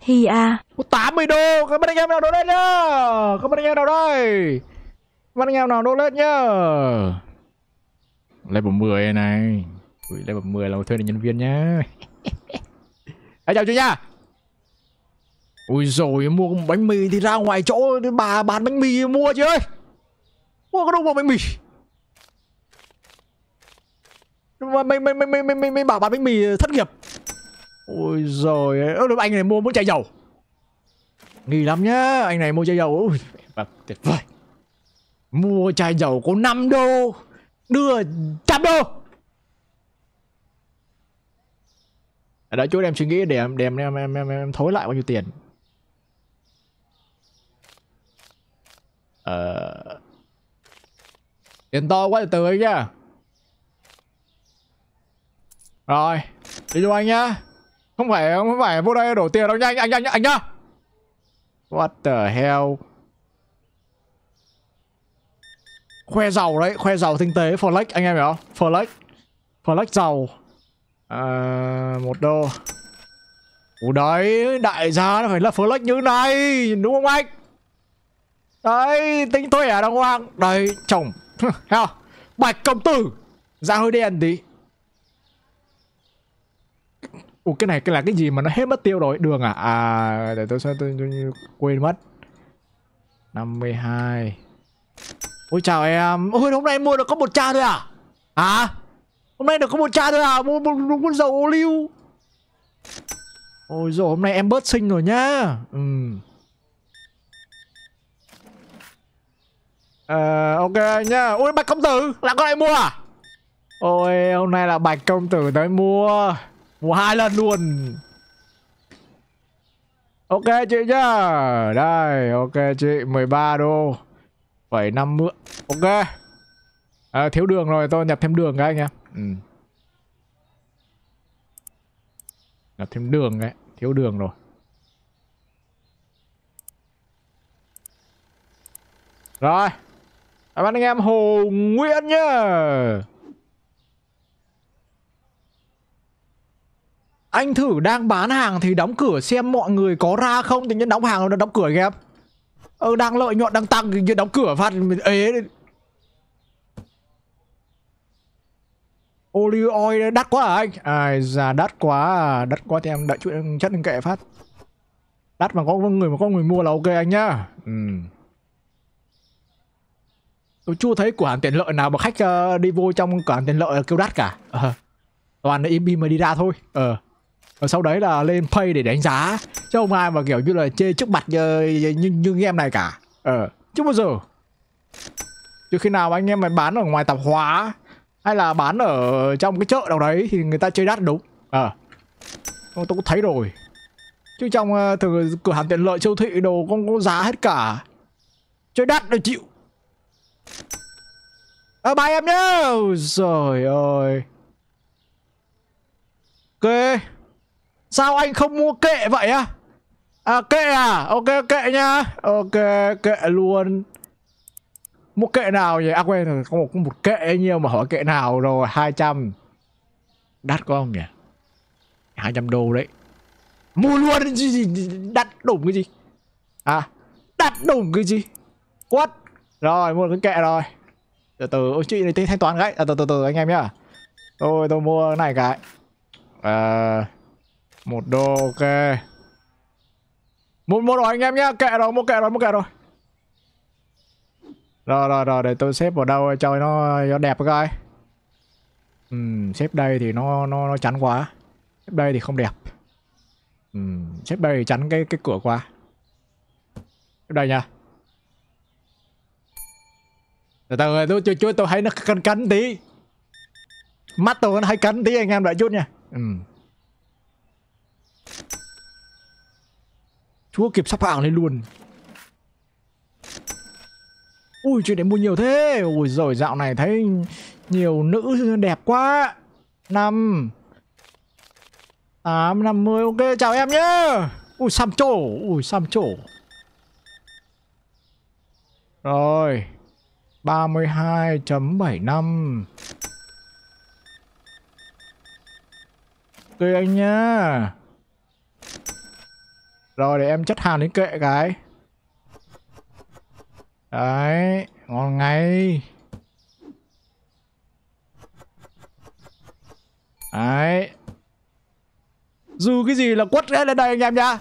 hi à. a tám mươi đô các bạn anh em nào đô lên nhá các bạn anh em nào đây các bạn anh em nào đô lên nhá level 10 này Ui, level 10 là thuê nhân viên nhá hãy chào chú nha Ôi rồi mua bánh mì thì ra ngoài chỗ bà bán bánh mì mua chứ ơi Mua có đâu mua bánh mì Mày, mày, mày, mày, mày, mày bảo bán bánh mì thất nghiệp Ôi rồi anh này mua muốn chai dầu Nghỉ lắm nhá Anh này mua chai dầu Ôi, bà, tuyệt vời Mua chai dầu có 5 đô Đưa trăm đô Ở đó chỗ em suy nghĩ để em, để em, em, em, em, em thối lại bao nhiêu tiền Ờ... Tiền to quá thì từ ấy nha Rồi Đi cho anh nhá Không phải không phải vô đây đổ tiền đâu nha anh anh anh anh nhá What the hell Khoe giàu đấy Khoe giàu tinh tế Flex anh em hiểu không Flex Flex giàu à, Một đô Ủa đấy Đại gia nó phải là Flex như này Đúng không anh Đấy, tinh thuê ở à, đàng hoàng Đấy, chồng Heo, Bạch công tử ra hơi đen tí Ủa cái này cái là cái gì mà nó hết mất tiêu rồi Đường à À để tôi xem tôi, tôi, tôi quên mất 52 Ôi chào em Ôi hôm nay mua được có một cha thôi à À Hôm nay được có một cha thôi à Mua một, con dầu ô liu Ôi dồi hôm nay em bớt sinh rồi nhá Ừ Ờ, ok nhá ui bạch công tử là con này mua à ôi hôm nay là bạch công tử tới mua mua hai lần luôn ok chị nhá đây ok chị 13 đô bảy năm mượn, ok à, thiếu đường rồi tôi nhập thêm đường cái anh em ừ. nhập thêm đường đấy thiếu đường rồi rồi Cảm ơn anh em Hồ Nguyễn nhá. Anh thử đang bán hàng thì đóng cửa xem mọi người có ra không thì nhân đóng hàng nó đóng cửa kìa em. Ừ, đang lợi nhuận đang tăng thì đóng cửa phát ế. Olive oil đắt quá à anh? À, già đắt quá à. Đắt quá thì em đợi chuyện em chất kệ phát. Đắt mà có người mà có người mua là ok anh nhá. Ừ tôi chưa thấy cửa hàng tiện lợi nào mà khách uh, đi vô trong cửa hàng tiện lợi kêu đắt cả ờ. toàn là im im mà đi ra thôi ờ và sau đấy là lên pay để đánh giá chứ không ai mà kiểu như là chê trước mặt ờ, như như, như game này cả ờ chứ bao giờ chứ khi nào anh em mà bán ở ngoài tạp hóa hay là bán ở trong cái chợ nào đấy thì người ta chơi đắt đúng ờ à. tôi cũng thấy rồi chứ trong ờ, thử, cửa hàng tiện lợi siêu thị đồ cũng có giá hết cả chơi đắt là chịu à, Bye em nhá Rồi ơi Ok Sao anh không mua kệ vậy á à? kệ à Ok kệ nha Ok kệ luôn Mua kệ nào nhỉ À quên rồi có một, một kệ nhiều mà hỏi kệ nào rồi 200 Đắt có không nhỉ 200 đô đấy Mua luôn gì, gì, đặt đủ cái gì À Đặt đủ cái gì What rồi mua được cái kệ rồi từ từ ôi chị này tính thanh toán cái à, từ từ từ anh em nhá tôi tôi mua cái này cái à, một đô ok mua một rồi anh em nhá kệ rồi mua kệ rồi mua kệ rồi rồi rồi rồi để tôi xếp vào đâu cho nó cho đẹp coi ừ, xếp đây thì nó nó nó chắn quá xếp đây thì không đẹp ừ, xếp đây thì chắn cái cái cửa quá xếp đây nha từ từ tôi chú, chú tôi thấy nó cắn cắn tí mắt tôi nó thấy cắn tí anh em đợi chút nha ừ. chúa kịp sắp hàng lên luôn ui chuyện đấy mua nhiều thế ui rồi dạo này thấy nhiều nữ đẹp quá năm tám năm mươi ok chào em nhá, ui xăm trổ ui xăm trổ rồi 32.75 Tùy anh nhá Rồi để em chất hàng đến kệ cái Đấy Ngon ngay Đấy Dù cái gì là quất hết lên đây anh em nhá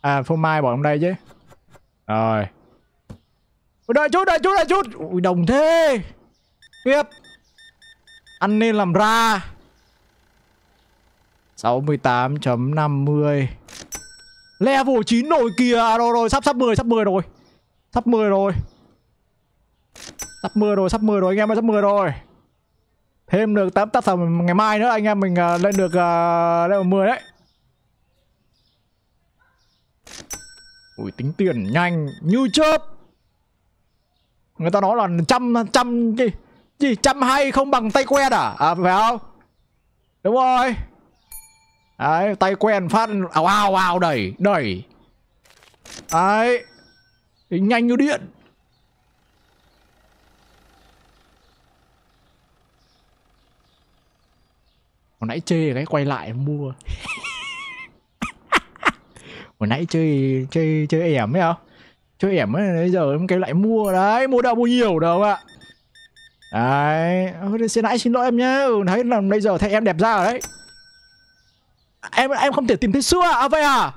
À phô mai bỏ trong đây chứ rồi Đợi chút, đợi chút, đợi chút Ui đồng thế Khiếp anh nên làm ra 68.50 Level 9 rồi kìa à, Rồi rồi, sắp sắp 10, sắp 10 rồi Sắp 10 rồi Sắp 10 rồi, sắp 10 rồi anh em ơi, sắp 10 rồi Thêm được 8 tác phẩm ngày mai nữa anh em mình uh, lên được uh, level 10 đấy Ui tính tiền nhanh như chớp Người ta nói là trăm trăm gì gì trăm hay không bằng tay quen à à phải không đúng rồi đấy tay quen phát ào ào ào đẩy đẩy đấy nhanh như điện hồi nãy chê cái quay lại mua hồi nãy chơi chơi chơi ẻm ấy không chơi ẻm ấy bây giờ em kêu lại mua đấy mua đâu mua nhiều đâu ạ đấy ờ, xin nãy xin lỗi em nhá thấy ừ, là bây giờ thấy em đẹp ra rồi đấy em em không thể tìm thấy sữa à vậy à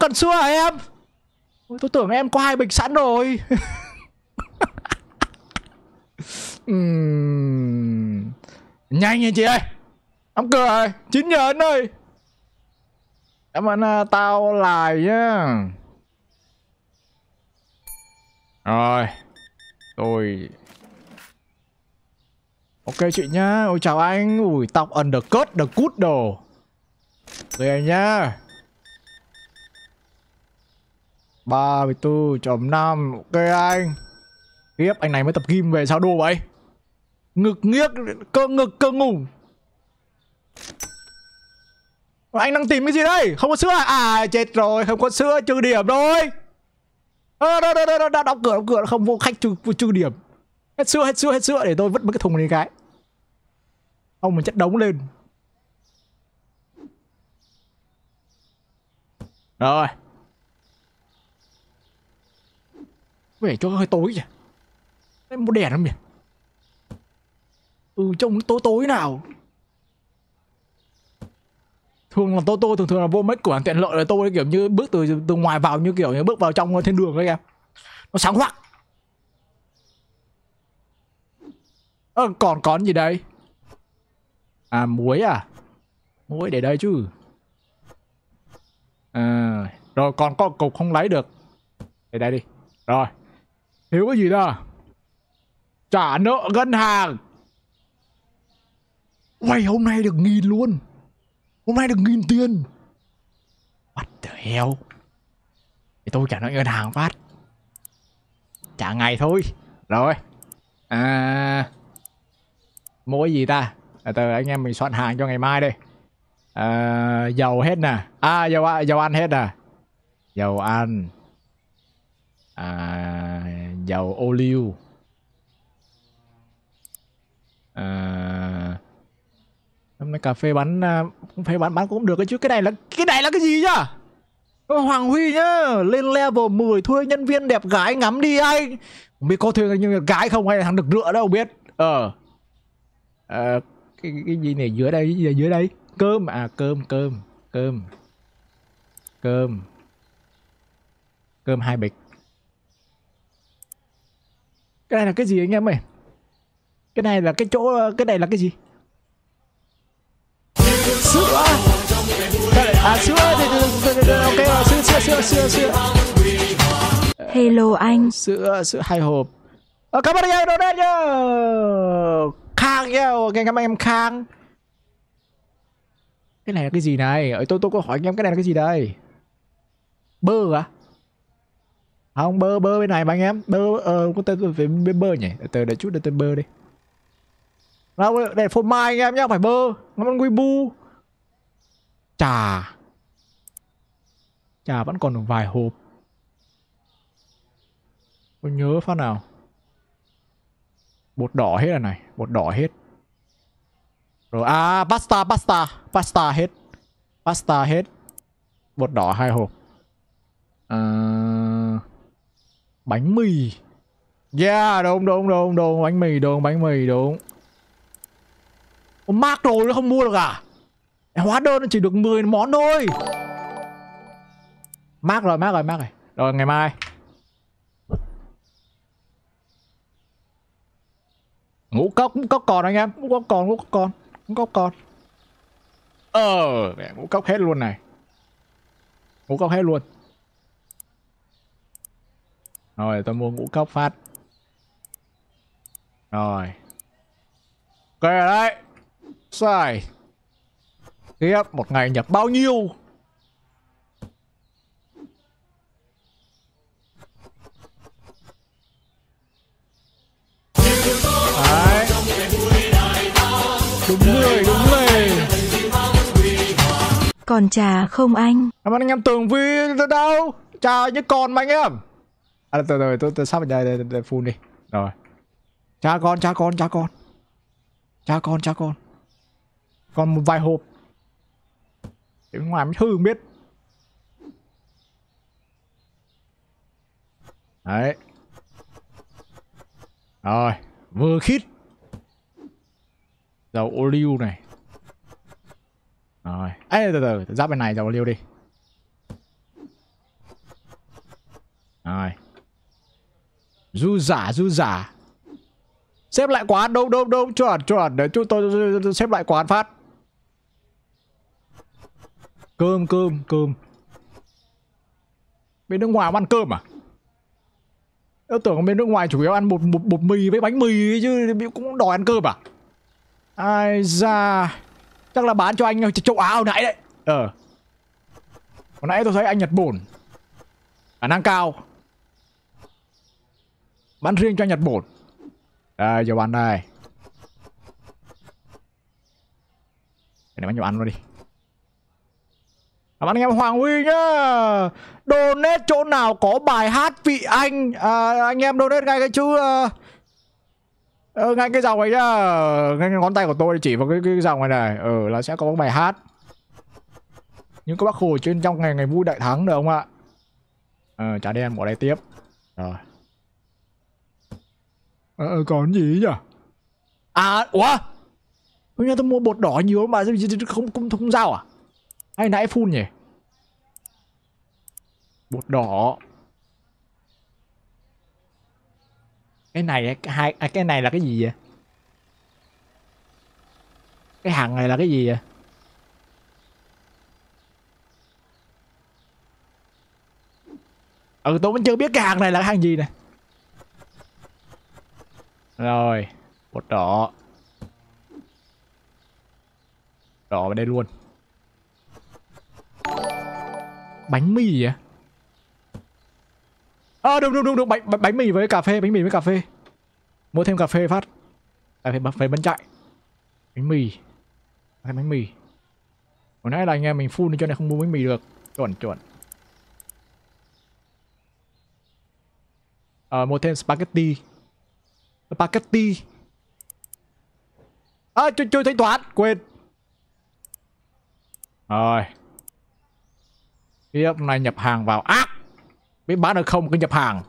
cần sữa à em tôi tưởng em có hai bịch sẵn rồi uhm... nhanh nha chị ơi ông cười chín giờ anh ơi cảm ơn uh, tao lại nhá rồi tôi ok chị nhá ôi chào anh ủi tóc undercut the cút đồ rồi anh nhá 34.5 Ok anh Kiếp anh này mới tập kim về sao đồ vậy Ngực nghiếc Cơ ngực cơ ngủ anh đang tìm cái gì đây không có sữa à, à chết rồi không có sữa trừ điểm rồi à, ờ, đó, đó, đó, đó, đóng cửa đóng cửa không vô khách trừ, trừ điểm hết sữa hết sữa hết sữa để tôi vứt mấy cái thùng này cái ông mình chất đống lên rồi về cho hơi tối kìa Em muốn đèn không nhỉ Ừ trông tối tối nào thường là tôi tôi thường thường là vô mấy cửa hàng tiện lợi là tôi kiểu như bước từ từ ngoài vào như kiểu như bước vào trong trên đường đấy em nó sáng hoắc ờ, còn còn gì đây à muối à muối để đây chứ à, rồi còn có cục không lấy được để đây đi rồi thiếu cái gì đó trả nợ ngân hàng quay hôm nay được nghìn luôn hôm nay được nghìn tiền what the hell thì tôi trả nó ngân hàng phát trả ngày thôi rồi à mua gì ta từ từ anh em mình soạn hàng cho ngày mai đây à, dầu hết nè à dầu dầu ăn hết nè à? dầu ăn à, dầu ô liu à, hôm nay cà phê bán à, phê bán bán cũng được đấy chứ cái này là cái này là cái gì nhá Hoàng Huy nhá lên level 10 thuê nhân viên đẹp gái ngắm đi anh không biết có thuê nhưng gái không hay là thằng được lựa đâu biết ờ à, cái, cái gì này dưới đây gì dưới đây cơm à cơm cơm cơm cơm cơm hai bịch cái này là cái gì anh em ơi cái này là cái chỗ cái này là cái gì sữa à sữa thì ok rồi sữa sữa sữa sữa sữa hello anh sữa sữa hai hộp ờ, cảm ơn anh đồ đen nhá khang nhá ok cảm ơn em khang cái này là cái gì này ờ, tôi tôi có hỏi anh em cái này là cái gì đây bơ à không bơ bơ bên này mà anh em bơ ờ có tên tôi phải bên bơ nhỉ từ để chút để tên bơ đi đâu để phô mai anh em nhá phải bơ nó ăn quy bu trà trà vẫn còn vài hộp tôi nhớ phát nào bột đỏ hết rồi này bột đỏ hết rồi à pasta pasta pasta hết pasta hết bột đỏ hai hộp à, bánh mì yeah đúng đúng đúng đúng bánh mì đúng bánh mì đúng Ô, rồi nó không mua được à Hóa đơn chỉ được 10 món thôi Mác rồi, mác rồi, mác rồi Rồi ngày mai Ngũ cốc, ngũ cốc còn anh em Ngũ cốc còn, ngũ cốc còn Ngũ cốc còn Ờ, ngũ cốc hết luôn này Ngũ cốc hết luôn Rồi, tôi mua ngũ cốc phát Rồi Ok rồi đấy Sai Ghép một ngày nhập bao nhiêu? Đấy. Đúng người, đúng người. Còn trà không anh? Em anh em tưởng vì đâu? Trà như còn mà anh em. À từ từ tôi tôi sắp đây đây, đây phun đi. Rồi. Cha con, cha con, cha con. Cha con, cha con. Còn một vài hộp. Để ngoài mới hư biết Đấy Rồi Vừa khít Dầu ô liu này Rồi Ê từ từ Giáp bên này dầu ô liu đi Rồi Du giả du giả Xếp lại quán đâu đâu đâu Chuẩn chuẩn Để chúng tôi xếp lại quán phát Cơm cơm cơm Bên nước ngoài ăn cơm à tôi tưởng bên nước ngoài chủ yếu ăn bột, bột, bột mì với bánh mì chứ cũng đòi ăn cơm à Ai ra Chắc là bán cho anh châu Á hồi nãy đấy Ờ Hồi nãy tôi thấy anh Nhật Bổn Khả năng cao Bán riêng cho anh Nhật Bổn Đây cho bạn đây Cái này bán cho ăn luôn đi Cảm ơn anh em Hoàng Huy nhá Donate chỗ nào có bài hát vị anh à, Anh em donate ngay cái chữ uh, Ngay cái dòng ấy nhá Ngay ngón tay của tôi chỉ vào cái, cái dòng này này Ừ là sẽ có một bài hát Những cái bác hồ trên trong ngày ngày vui đại thắng được không ạ Ờ à, trả đen bỏ đây tiếp Rồi Ờ à, còn gì nhỉ À ủa Hôm nay tôi mua bột đỏ nhiều mà không không không, không giao à hay nãy phun nhỉ? Bột đỏ. Cái này hai à, cái này là cái gì vậy? Cái hàng này là cái gì vậy? Ừ tôi vẫn chưa biết cái hàng này là cái hàng gì nè. Rồi, bột đỏ. Đỏ vào đây luôn. bánh mì à à đúng đúng đúng đúng bánh bánh mì với cà phê bánh mì với cà phê mua thêm cà phê phát cà phê bắp phê chạy bánh mì thêm bánh mì hồi nãy là anh em mình full cho nên không mua bánh mì được chuẩn chuẩn à, mua thêm spaghetti spaghetti à chưa chưa thanh toán quên rồi Ý hôm nay nhập hàng vào ác à! Biết bán được không cứ nhập hàng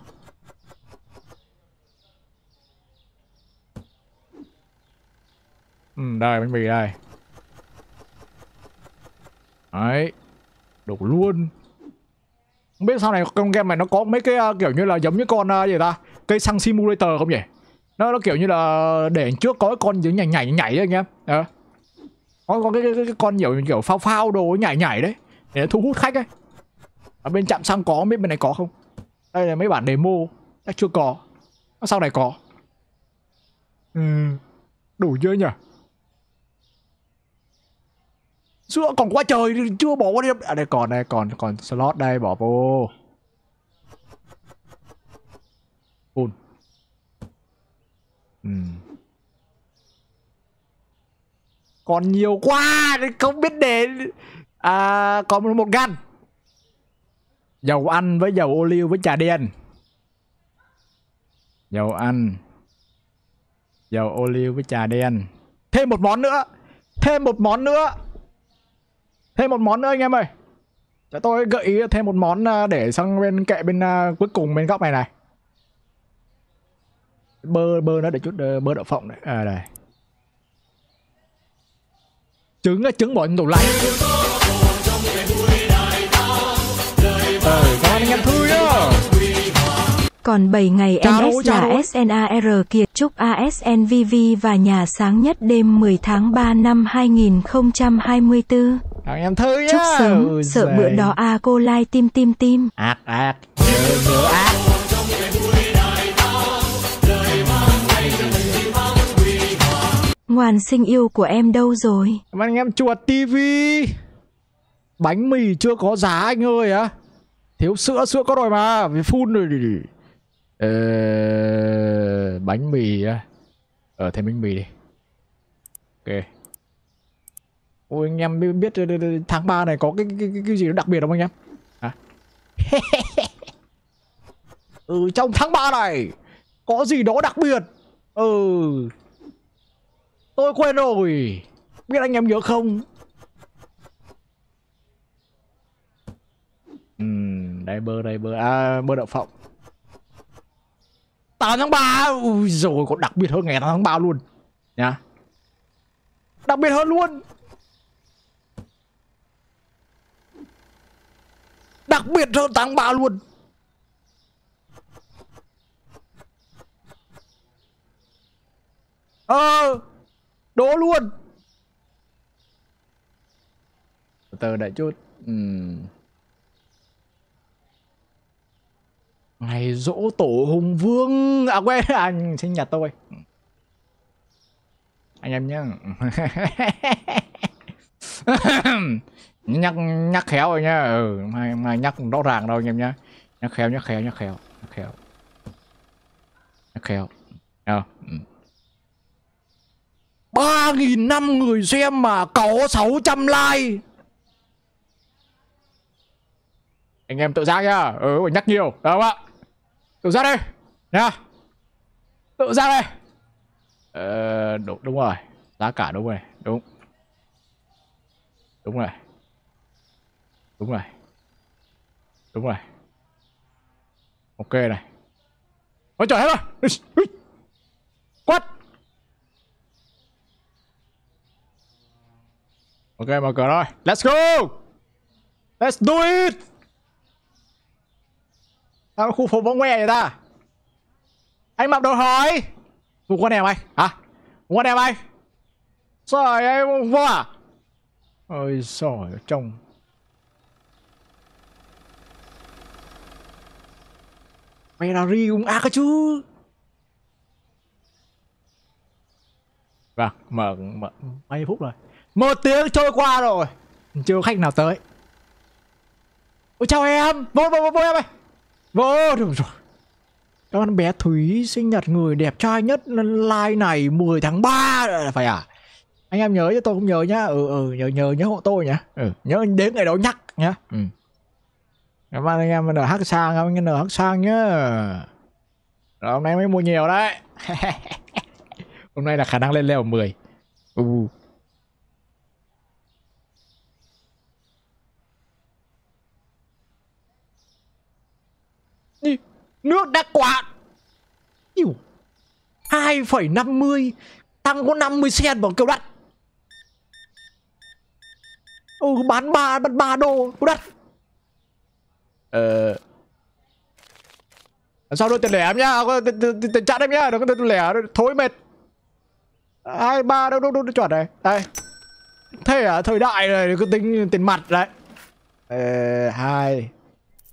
Ừ đây bánh mì đây Ấy, đủ luôn Không biết sau này con game này nó có mấy cái uh, kiểu như là giống như con uh, gì ta Cây xăng simulator không nhỉ nó, nó kiểu như là để trước có cái con nhảy nhảy nhảy đấy anh em ờ. có, có cái, cái, cái con nhiều kiểu phao phao đồ nhảy nhảy đấy để thu hút khách ấy ở bên chạm xăng có biết bên này có không đây là mấy bản demo chắc chưa có sau này có ừ đủ chưa nhỉ sữa còn quá trời chưa bỏ qua đi à đây còn đây còn còn slot đây bỏ vô full ừ còn nhiều quá không biết để à còn một gan dầu ăn với dầu ô liu với trà đen dầu ăn dầu ô liu với trà đen thêm một món nữa thêm một món nữa thêm một món nữa anh em ơi cho tôi gợi ý thêm một món à, để sang bên kệ bên uh, cuối cùng bên góc này này bơ bơ nó để chút uh, bơ đậu phộng này à đây trứng trứng bỏ trong tủ lạnh Còn 7 ngày NS là SNAR kiệt chúc ASNVV và nhà sáng nhất đêm 10 tháng 3 năm 2024. Còn em thư nhá. Chúc sớm, ừ, sợ giời. bữa đó a à, cô lai tim tim tim. Ác ác, ác. Ngoan sinh yêu của em đâu rồi? anh em chuột tivi. Bánh mì chưa có giá anh ơi á. À? Thiếu sữa, sữa có rồi mà, phải phun rồi. Ờ, bánh mì Ở ờ, thêm bánh mì đi. Ok. Ôi anh em biết tháng 3 này có cái cái, cái, cái gì đặc biệt không anh em? À? ừ trong tháng 3 này có gì đó đặc biệt. Ừ. Tôi quên rồi. Biết anh em nhớ không? Ừ, đây bơ đây bơ à bơ đậu phộng. 8 tháng 3 Ui dồi còn đặc biệt hơn ngày 8 tháng 3 luôn nha Đặc biệt hơn luôn Đặc biệt hơn tháng 3 luôn Ờ Đố luôn Từ đợi chút Ừm ngày dỗ tổ hùng vương à quên anh sinh nhật tôi anh em nhá nhắc nhắc khéo rồi nhá ừ, mai mai nhắc rõ ràng đâu anh em nhá nhắc khéo nhắc khéo nhắc khéo nhắc khéo nhắc khéo đâu ừ. ba nghìn năm người xem mà có 600 like anh em tự giác nhá ừ nhắc nhiều đúng không ạ tự ra đây nha tự ra đây ờ, đúng, đúng rồi giá cả đúng rồi đúng đúng rồi đúng rồi đúng rồi ok này ôi trời ơi quất ok mở cửa rồi let's go let's do it Tao khu phố võ ngoe vậy ta Anh mặc đồ hỏi Ngủ con em anh Hả Ngủ con em anh Trời ơi vô à Ôi giời trông, Mày là ri cũng ác chứ Vâng, mở, mở mấy phút rồi Một tiếng trôi qua rồi Chưa khách nào tới Ôi chào em Vô vô vô vô em ơi Vô đúng rồi Con bé Thúy sinh nhật người đẹp trai nhất Like này 10 tháng 3 Phải à Anh em nhớ cho tôi cũng nhớ nhá Ừ ừ nhớ nhớ nhớ hộ tôi nhá ừ, Nhớ đến ngày đó nhắc nhá ừ. Cảm ơn anh em NH sang anh em ơn NH sang nhá Rồi hôm nay mới mua nhiều đấy Hôm nay là khả năng lên level 10 Ừ Nước đã quá 2,50 Tăng có 50 sen vào kêu đắt Ừ bán 3 bán 3 đô kêu đắt Ờ Sao đôi tiền lẻ em nhá ờ, Tiền chặn em nhá Đừng có tiền lẻ Thối mệt hai ba đâu đâu đâu chuẩn này Đây Thế à thời đại này cứ tính tiền mặt đấy Ờ 2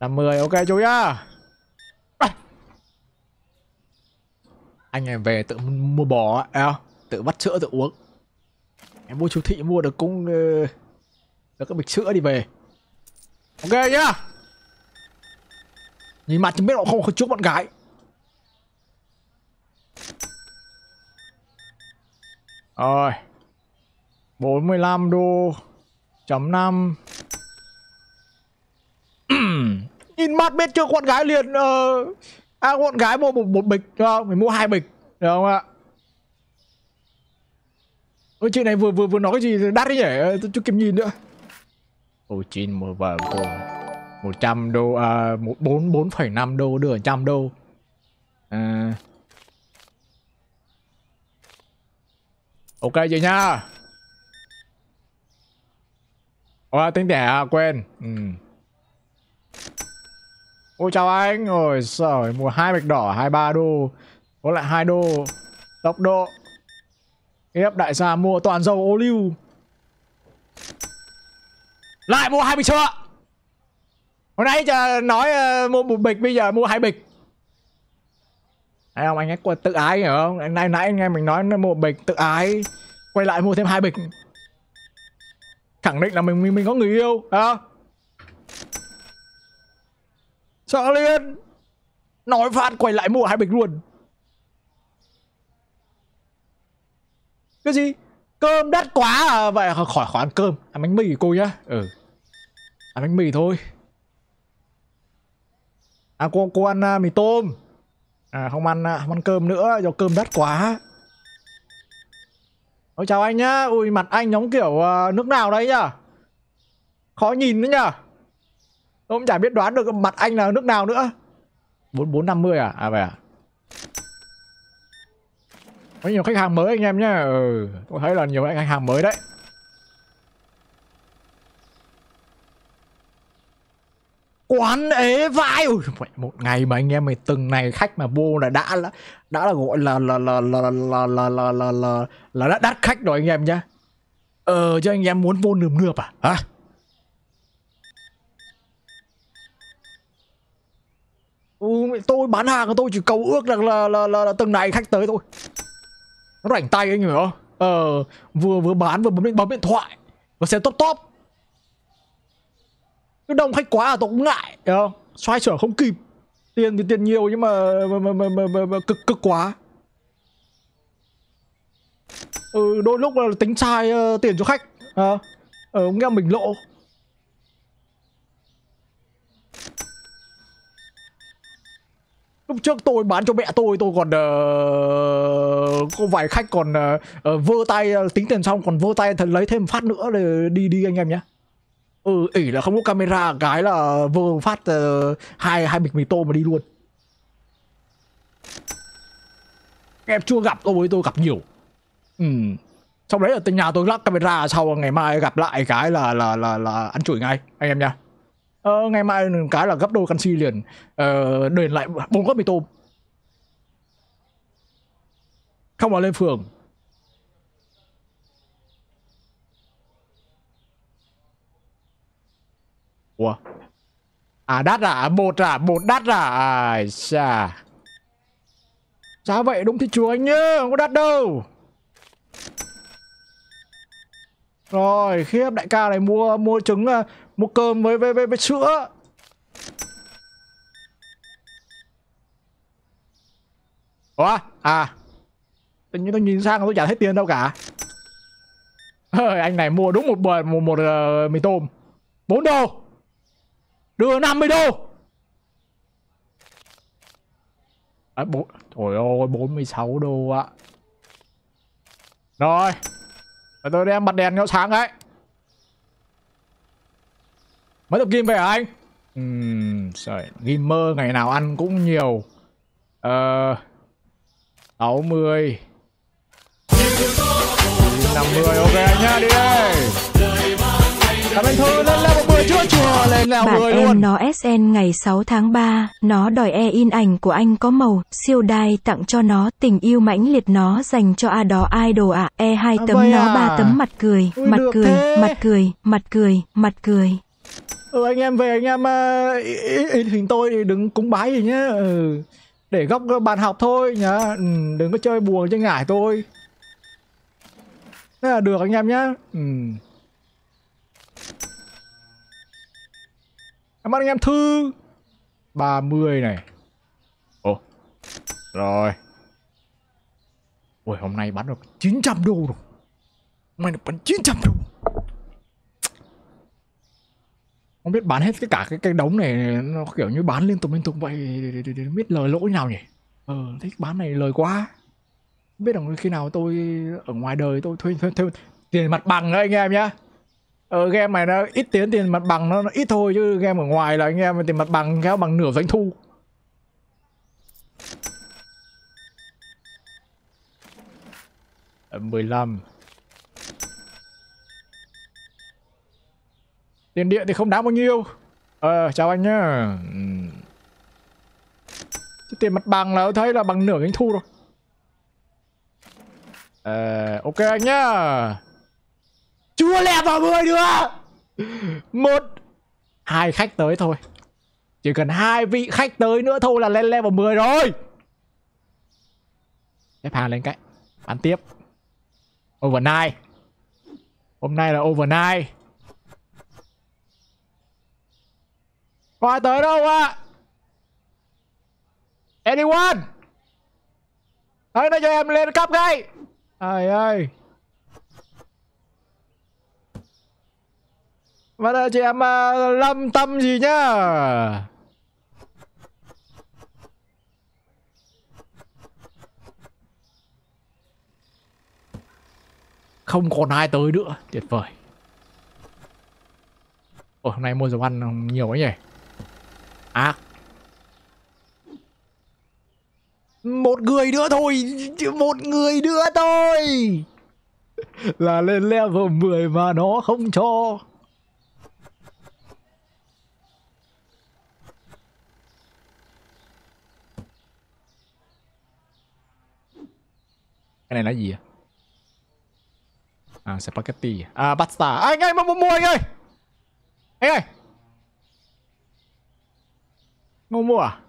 50 ok chú nhá anh em về tự mua bò à, tự bắt sữa tự uống em mua chú thị mua được cũng ờ, được cái bịch sữa đi về ok nhá nhìn mặt chẳng biết họ không có chút bọn gái rồi 45 đô chấm năm. nhìn mặt biết chưa con gái liền uh, à con gái mua một, một bịch đúng không mình mua hai bịch được không ạ ôi chuyện này vừa vừa vừa nói cái gì đắt đấy nhỉ tôi chưa kịp nhìn nữa ôi chín một vợ cô một trăm đô à một bốn bốn phẩy năm đô đưa trăm đô à ok vậy nha Ồ, tính tẻ à, quên. Ừ. Ôi chào anh, rồi giời, mua hai bạch đỏ, hai ba đô, có lại hai đô, tốc độ. Ép đại gia mua toàn dầu ô liu. Lại mua hai bịch sữa. Hồi nãy giờ nói uh, mua một bịch, bây giờ mua hai bịch. Thấy không, anh ấy quật tự ái hiểu không? Anh nãy nãy anh em mình nói mua một bịch tự ái, quay lại mua thêm hai bịch. Khẳng định là mình mình, mình có người yêu, hả? À? Sợ liền Nói phát quay lại mua hai bịch luôn Cái gì Cơm đắt quá à Vậy khỏi khỏi ăn cơm Ăn bánh mì của cô nhá Ừ Ăn bánh mì thôi À cô, cô ăn uh, mì tôm À không ăn uh, không ăn cơm nữa Do cơm đắt quá Ôi chào anh nhá Ui mặt anh giống kiểu uh, nước nào đấy nhá Khó nhìn đấy nhá Ông chả biết đoán được mặt anh là nước nào nữa. 4450 à? À vậy à? Có nhiều khách hàng mới anh em nhá. Ừ, tôi thấy là nhiều khách hàng mới đấy. quán ế vai Ôi, một ngày mà anh em mày từng này khách mà vô là đã là đã là gọi là là là là là là là là là, là đã đắt khách rồi anh em nhá ờ chứ anh em muốn vô nườm nượp à hả à? tôi bán hàng tôi chỉ cầu ước rằng là là, là là từng này khách tới thôi nó rảnh tay anh hiểu không ờ vừa vừa bán vừa bấm điện bấm điện thoại và xem top top cứ đông khách quá là tôi cũng ngại hiểu không xoay sở không kịp tiền thì tiền nhiều nhưng mà, mà, mà, mà, mà, mà, mà cực cực quá ừ đôi lúc là tính sai uh, tiền cho khách ờ à, uh, nghe mình lộ Lúc trước tôi bán cho mẹ tôi tôi còn uh, có vài khách còn uh, vơ tay tính tiền xong còn vơ tay thật lấy thêm phát nữa để đi đi anh em nhé. Ừ ỉ là không có camera cái là vơ phát uh, hai hai bịch mì tô mà đi luôn. Em chưa gặp tôi tôi gặp nhiều. Ừ. sau đấy ở nhà tôi lắp camera sau ngày mai gặp lại cái là là là là ăn chửi ngay anh em nha ờ, ngày mai cái là gấp đôi canxi liền ờ, đền lại bốn góp mì tôm không mà lên phường Ủa À đắt à Bột à Bột đắt à Ai xa Giá vậy đúng thị trường anh nhá Không có đắt đâu Rồi khiếp đại ca này mua mua trứng à, mua cơm với với với, với sữa Ủa? À Tự nhiên tôi nhìn sang tôi chả thấy tiền đâu cả Ơi, anh này mua đúng một bờ một, một uh, mì tôm 4 đô Đưa 50 đô à, 4... Trời ơi 46 đô ạ Rồi Tôi đem bật đèn cho sáng đấy Mới tập gym về hả anh? Ừm, trời, gamer ngày nào ăn cũng nhiều. Ờ... mươi, năm mươi ok anh nhá, đi đây Cảm ơn Thư lên level 10 chưa chùa lên level 10 luôn em nó SN ngày sáu tháng ba, Nó đòi e in ảnh của anh có màu Siêu đai tặng cho nó Tình yêu mãnh liệt nó dành cho a đó idol ạ à. e hai à, tấm à nó à. tấm mặt cười Ui, Mặt cười, thế. mặt cười, mặt cười, mặt cười ừ, anh em về anh em in, ờ, hình tôi thì đừng cúng bái gì nhá ừ. để góc bàn học thôi nhá ừ, đừng có chơi buồn chơi ngải tôi Thế là được anh em nhá ừ. Cảm ơn anh em thư 30 này Ồ Rồi Ôi hôm nay bán được 900 đô rồi Hôm nay được bán 900 đô không biết bán hết cái cả cái cái đống này nó kiểu như bán liên tục liên tục vậy biết lời lỗi nào nhỉ ờ thích bán này lời quá không biết rằng khi nào tôi ở ngoài đời tôi thuê thuê, thuê tiền mặt bằng đấy anh em nhá ở ờ, game này nó ít tiền tiền mặt bằng nó, nó ít thôi chứ game ở ngoài là anh em tiền mặt bằng kéo bằng nửa doanh thu ờ, mười lăm tiền điện thì không đáng bao nhiêu ờ chào anh nhá ừ. Chứ tiền mặt bằng là thấy là bằng nửa anh thu rồi ờ ok anh nhá chua lẹ vào mười nữa một hai khách tới thôi chỉ cần hai vị khách tới nữa thôi là lên level 10 rồi Xếp hàng lên cái Bán tiếp Overnight Hôm nay là overnight Khoai tới đâu ạ? À? Anyone? Đấy, nó cho em lên cấp ngay. Trời ơi. Mà đợi chị em uh, lâm tâm gì nhá. Không còn ai tới nữa. Tuyệt vời. Ôi, hôm nay mua dầu ăn nhiều quá nhỉ ác một người nữa thôi một người nữa thôi là lên level 10 mà nó không cho cái này là gì à, à spaghetti à? à pasta anh ơi mua mua anh ơi anh ơi Ngô mua à?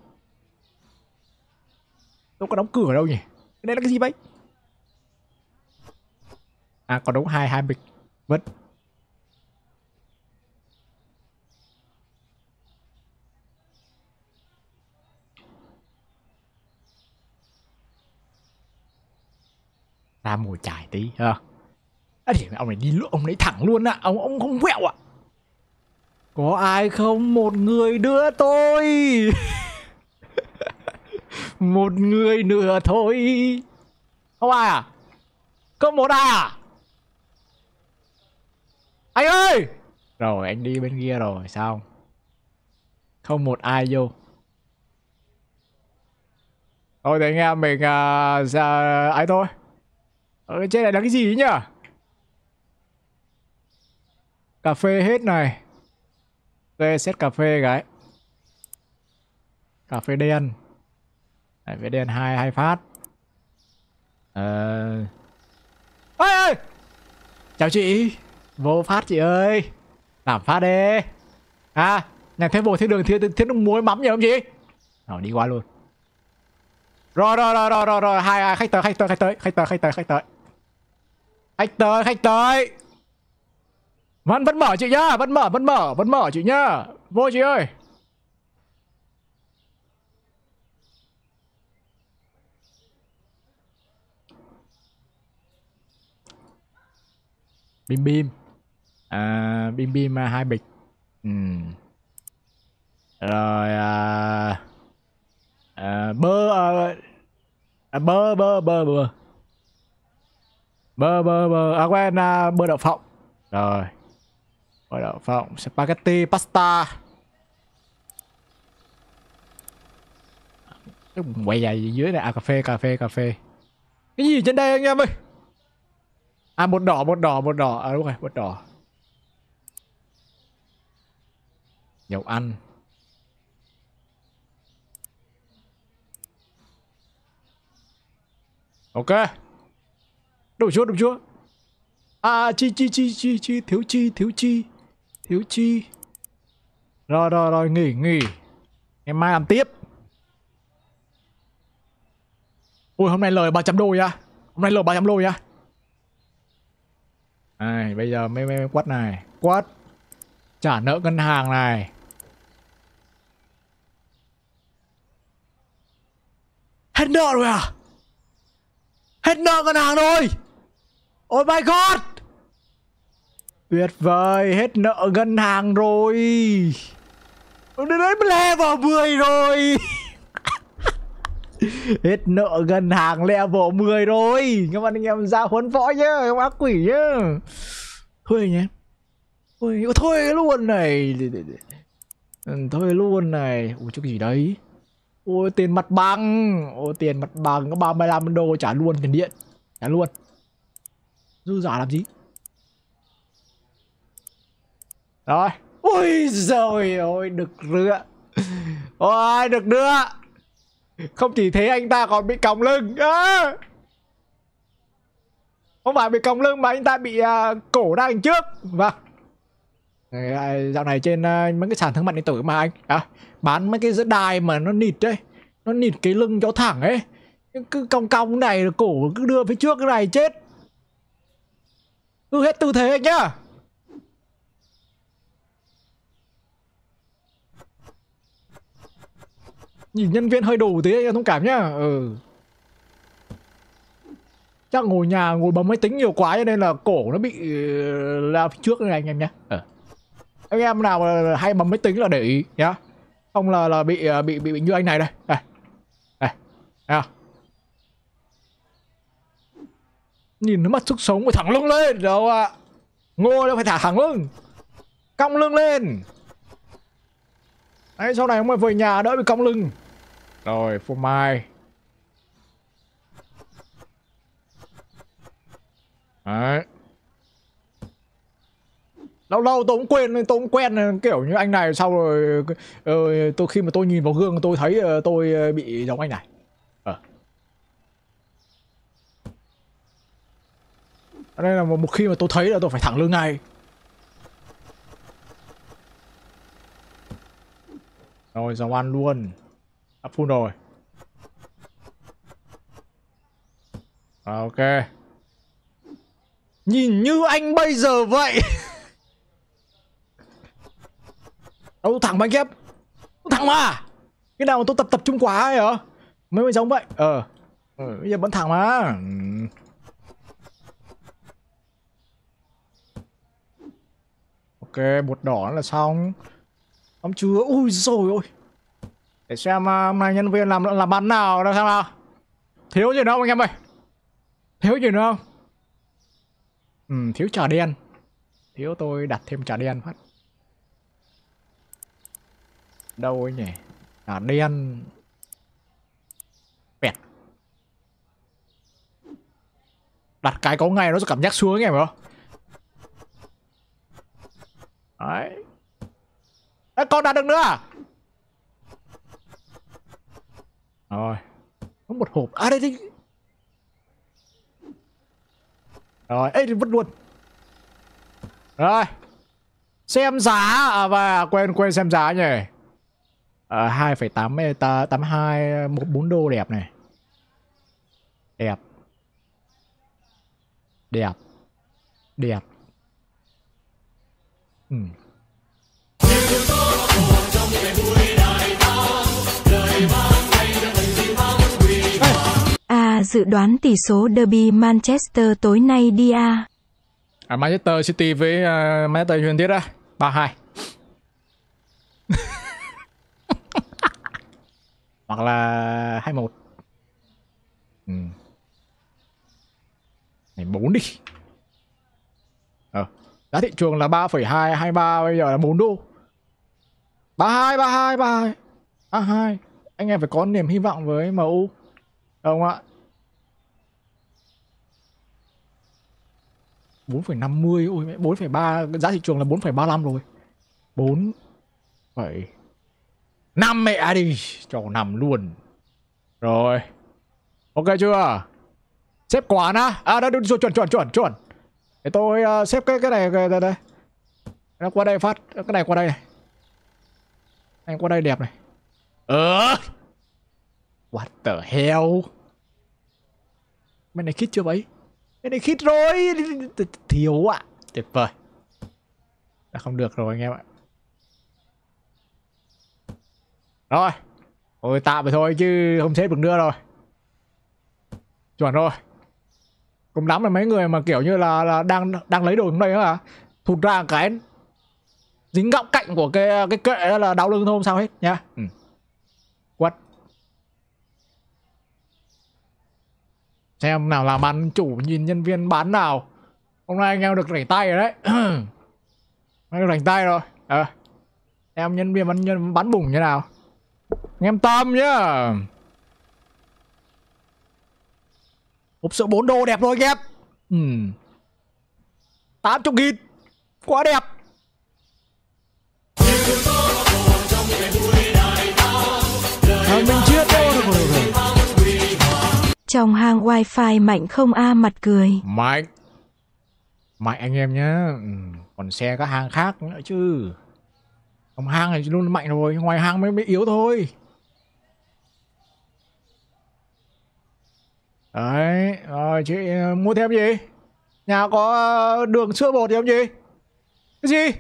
Đâu có đóng cửa ở đâu nhỉ? Cái này là cái gì vậy? À còn đóng hai hai bịch vất. Vâng. ra mồi chải tí ha. À, thì ông này đi luôn ông lấy thẳng luôn á, à. ông ông không quẹo ạ. À. Có ai không? Một người nữa tôi Một người nữa thôi Không ai à? Có một ai à? Anh ơi! Rồi anh đi bên kia rồi sao Không một ai vô Thôi thì anh em mình à, ra ấy thôi Ở ờ, trên này là cái gì nhỉ Cà phê hết này ok set cà phê gái cà phê đen cà phê đen hai hai phát ờ à... ơi ơi chào chị vô phát chị ơi làm phát đi à nhà thế bộ thiên đường thiên thiên đường muối mắm nhỉ không chị nào đi qua luôn rồi rồi rồi rồi rồi rồi hai, hai khách tới khách tới khách tới khách tới khách tới khách tới khách tới khách tới vẫn vẫn mở chị nhá, vẫn mở, vẫn mở, vẫn mở chị nhá. Vô chị ơi. Bim bim. À bim bim à, hai bịch. Ừ. Rồi à, à bơ à, à bơ bơ bơ bơ. Bơ bơ bơ à quên à, bơ đậu phộng. Rồi. Gọi là phải Spaghetti pasta. Quậy dài dưới này à cà phê cà phê cà phê. Cái gì trên đây anh em ơi? À một đỏ một đỏ một đỏ à đúng rồi một đỏ. Dầu ăn. Ok. Đủ chúa, đủ chúa. À, chi, chi, chi, chi, chi, thiếu chi, thiếu chi. Thiếu chi Rồi rồi rồi nghỉ nghỉ Ngày mai làm tiếp Ui hôm nay lời 300 đô nha Hôm nay lời 300 đô nha này, bây giờ mới, mới, mới quất này Quất Trả nợ ngân hàng này Hết nợ rồi à Hết nợ ngân hàng rồi Oh my god Tuyệt vời, hết nợ ngân hàng rồi Đến đấy level 10 rồi Hết nợ ngân hàng level 10 rồi Các bạn anh em ra huấn võ nhá Các ác quỷ nhá Thôi nhé Thôi, thôi luôn này ừ, Thôi luôn này Ủa chứ cái gì đấy Ôi tiền mặt bằng Ôi tiền mặt bằng có 35 đô trả luôn tiền điện Trả luôn Dư giả làm gì Rồi. Ôi giời ơi, được rửa. Ôi, được nữa. Không chỉ thế anh ta còn bị còng lưng. À. Không phải bị còng lưng mà anh ta bị uh, cổ đang trước. Vâng. À, dạo này trên uh, mấy cái sàn thương mại điện tử mà anh à, bán mấy cái giữa đài mà nó nịt đấy. Nó nịt cái lưng cho thẳng ấy. Cứ cong cong này cổ cứ đưa phía trước cái này chết. Cứ hết tư thế anh nhá. nhìn nhân viên hơi đủ thế em thông cảm nhá ừ chắc ngồi nhà ngồi bấm máy tính nhiều quá cho nên là cổ nó bị ra ờ, phía trước này anh em nhé ừ. Ờ. anh em nào hay bấm máy tính là để ý nhá không là là bị ờ, bị bị, bị như anh này đây đây đây à. nhìn nó mắt sức sống phải thẳng lưng lên đâu ạ à. ngô đâu phải thả thẳng lưng cong lưng lên đấy sau này ông phải về nhà đỡ bị cong lưng rồi, phô mai. Đấy. Lâu lâu tôi cũng quên, tôi cũng quen kiểu như anh này sau rồi ờ, tôi khi mà tôi nhìn vào gương tôi thấy ờ, tôi ờ, bị giống anh này. ở Đây là một khi mà tôi thấy là tôi phải thẳng lưng ngay. Rồi, dòng ăn luôn. Up à, full rồi. À, ok. Nhìn như anh bây giờ vậy. Đâu thẳng mà anh em. Thẳng mà. Cái nào mà tôi tập tập trung quá ấy hả? Mấy mày giống vậy. Ờ. Ừ, bây giờ vẫn thẳng mà. Ừ. Ok, bột đỏ là xong. Xong chưa? Ui rồi ôi để xem ờ, hôm nay nhân viên làm làm bán nào làm sao nào thiếu gì nữa không anh em ơi thiếu gì nữa không ừ, thiếu trà đen thiếu tôi đặt thêm trà đen phát đâu ấy nhỉ trà đen bẹt đặt cái có ngay nó sẽ cảm giác xuống anh em không đấy Ê, còn đặt được nữa à rồi có một hộp à đây đi rồi ấy vứt luôn rồi xem giá à, và quên quên xem giá nhỉ ờ, hai phẩy tám tám hai một bốn đô đẹp này đẹp đẹp đẹp ừ. dự đoán tỷ số derby Manchester tối nay đi à? à Manchester City với uh, Manchester United á, 3-2. Hoặc là 2-1. Ừ. Này 4 đi. Ờ. Giá thị trường là 3,2 23 bây giờ là 4 đô. 32 32 32. 32. Anh em phải có niềm hy vọng với MU. Đúng không ạ? 4,50 ôi mẹ 4,3 giá thị trường là 4,35 rồi 4 7 5 mẹ đi cho nằm luôn rồi ok chưa xếp quả á à đã được chuẩn chuẩn chuẩn chuẩn để tôi uh, xếp cái cái này cái, đây, đây nó qua đây phát cái này qua đây này anh qua đây đẹp này ờ what the hell mày này khít chưa vậy cái này khít rồi thiếu ạ à. tuyệt vời đã à, không được rồi anh em ạ rồi ôi tạm vậy thôi chứ không xếp được nữa rồi chuẩn rồi cũng lắm là mấy người mà kiểu như là, là đang đang lấy đồ trong đây hả thụt ra cái dính góc cạnh của cái cái kệ là đau lưng thôi không sao hết nha ừ. xem nào làm ăn chủ nhìn nhân viên bán nào hôm nay anh em được rảnh tay rồi đấy anh rảnh tay rồi à, em nhân viên bán nhân bán bùng như nào anh em tâm nhá hộp sữa bốn đô đẹp thôi anh em tám chục nghìn quá đẹp Trong hang wifi Mạnh không a mặt cười. Mạnh! Mạnh anh em nhé, ừ, còn xe các hang khác nữa chứ. Trong hang này luôn mạnh rồi, ngoài hang mới, mới yếu thôi. Đấy, rồi chị ờ, mua thêm gì? Nhà có đường sữa bột gì không chị? Cái gì?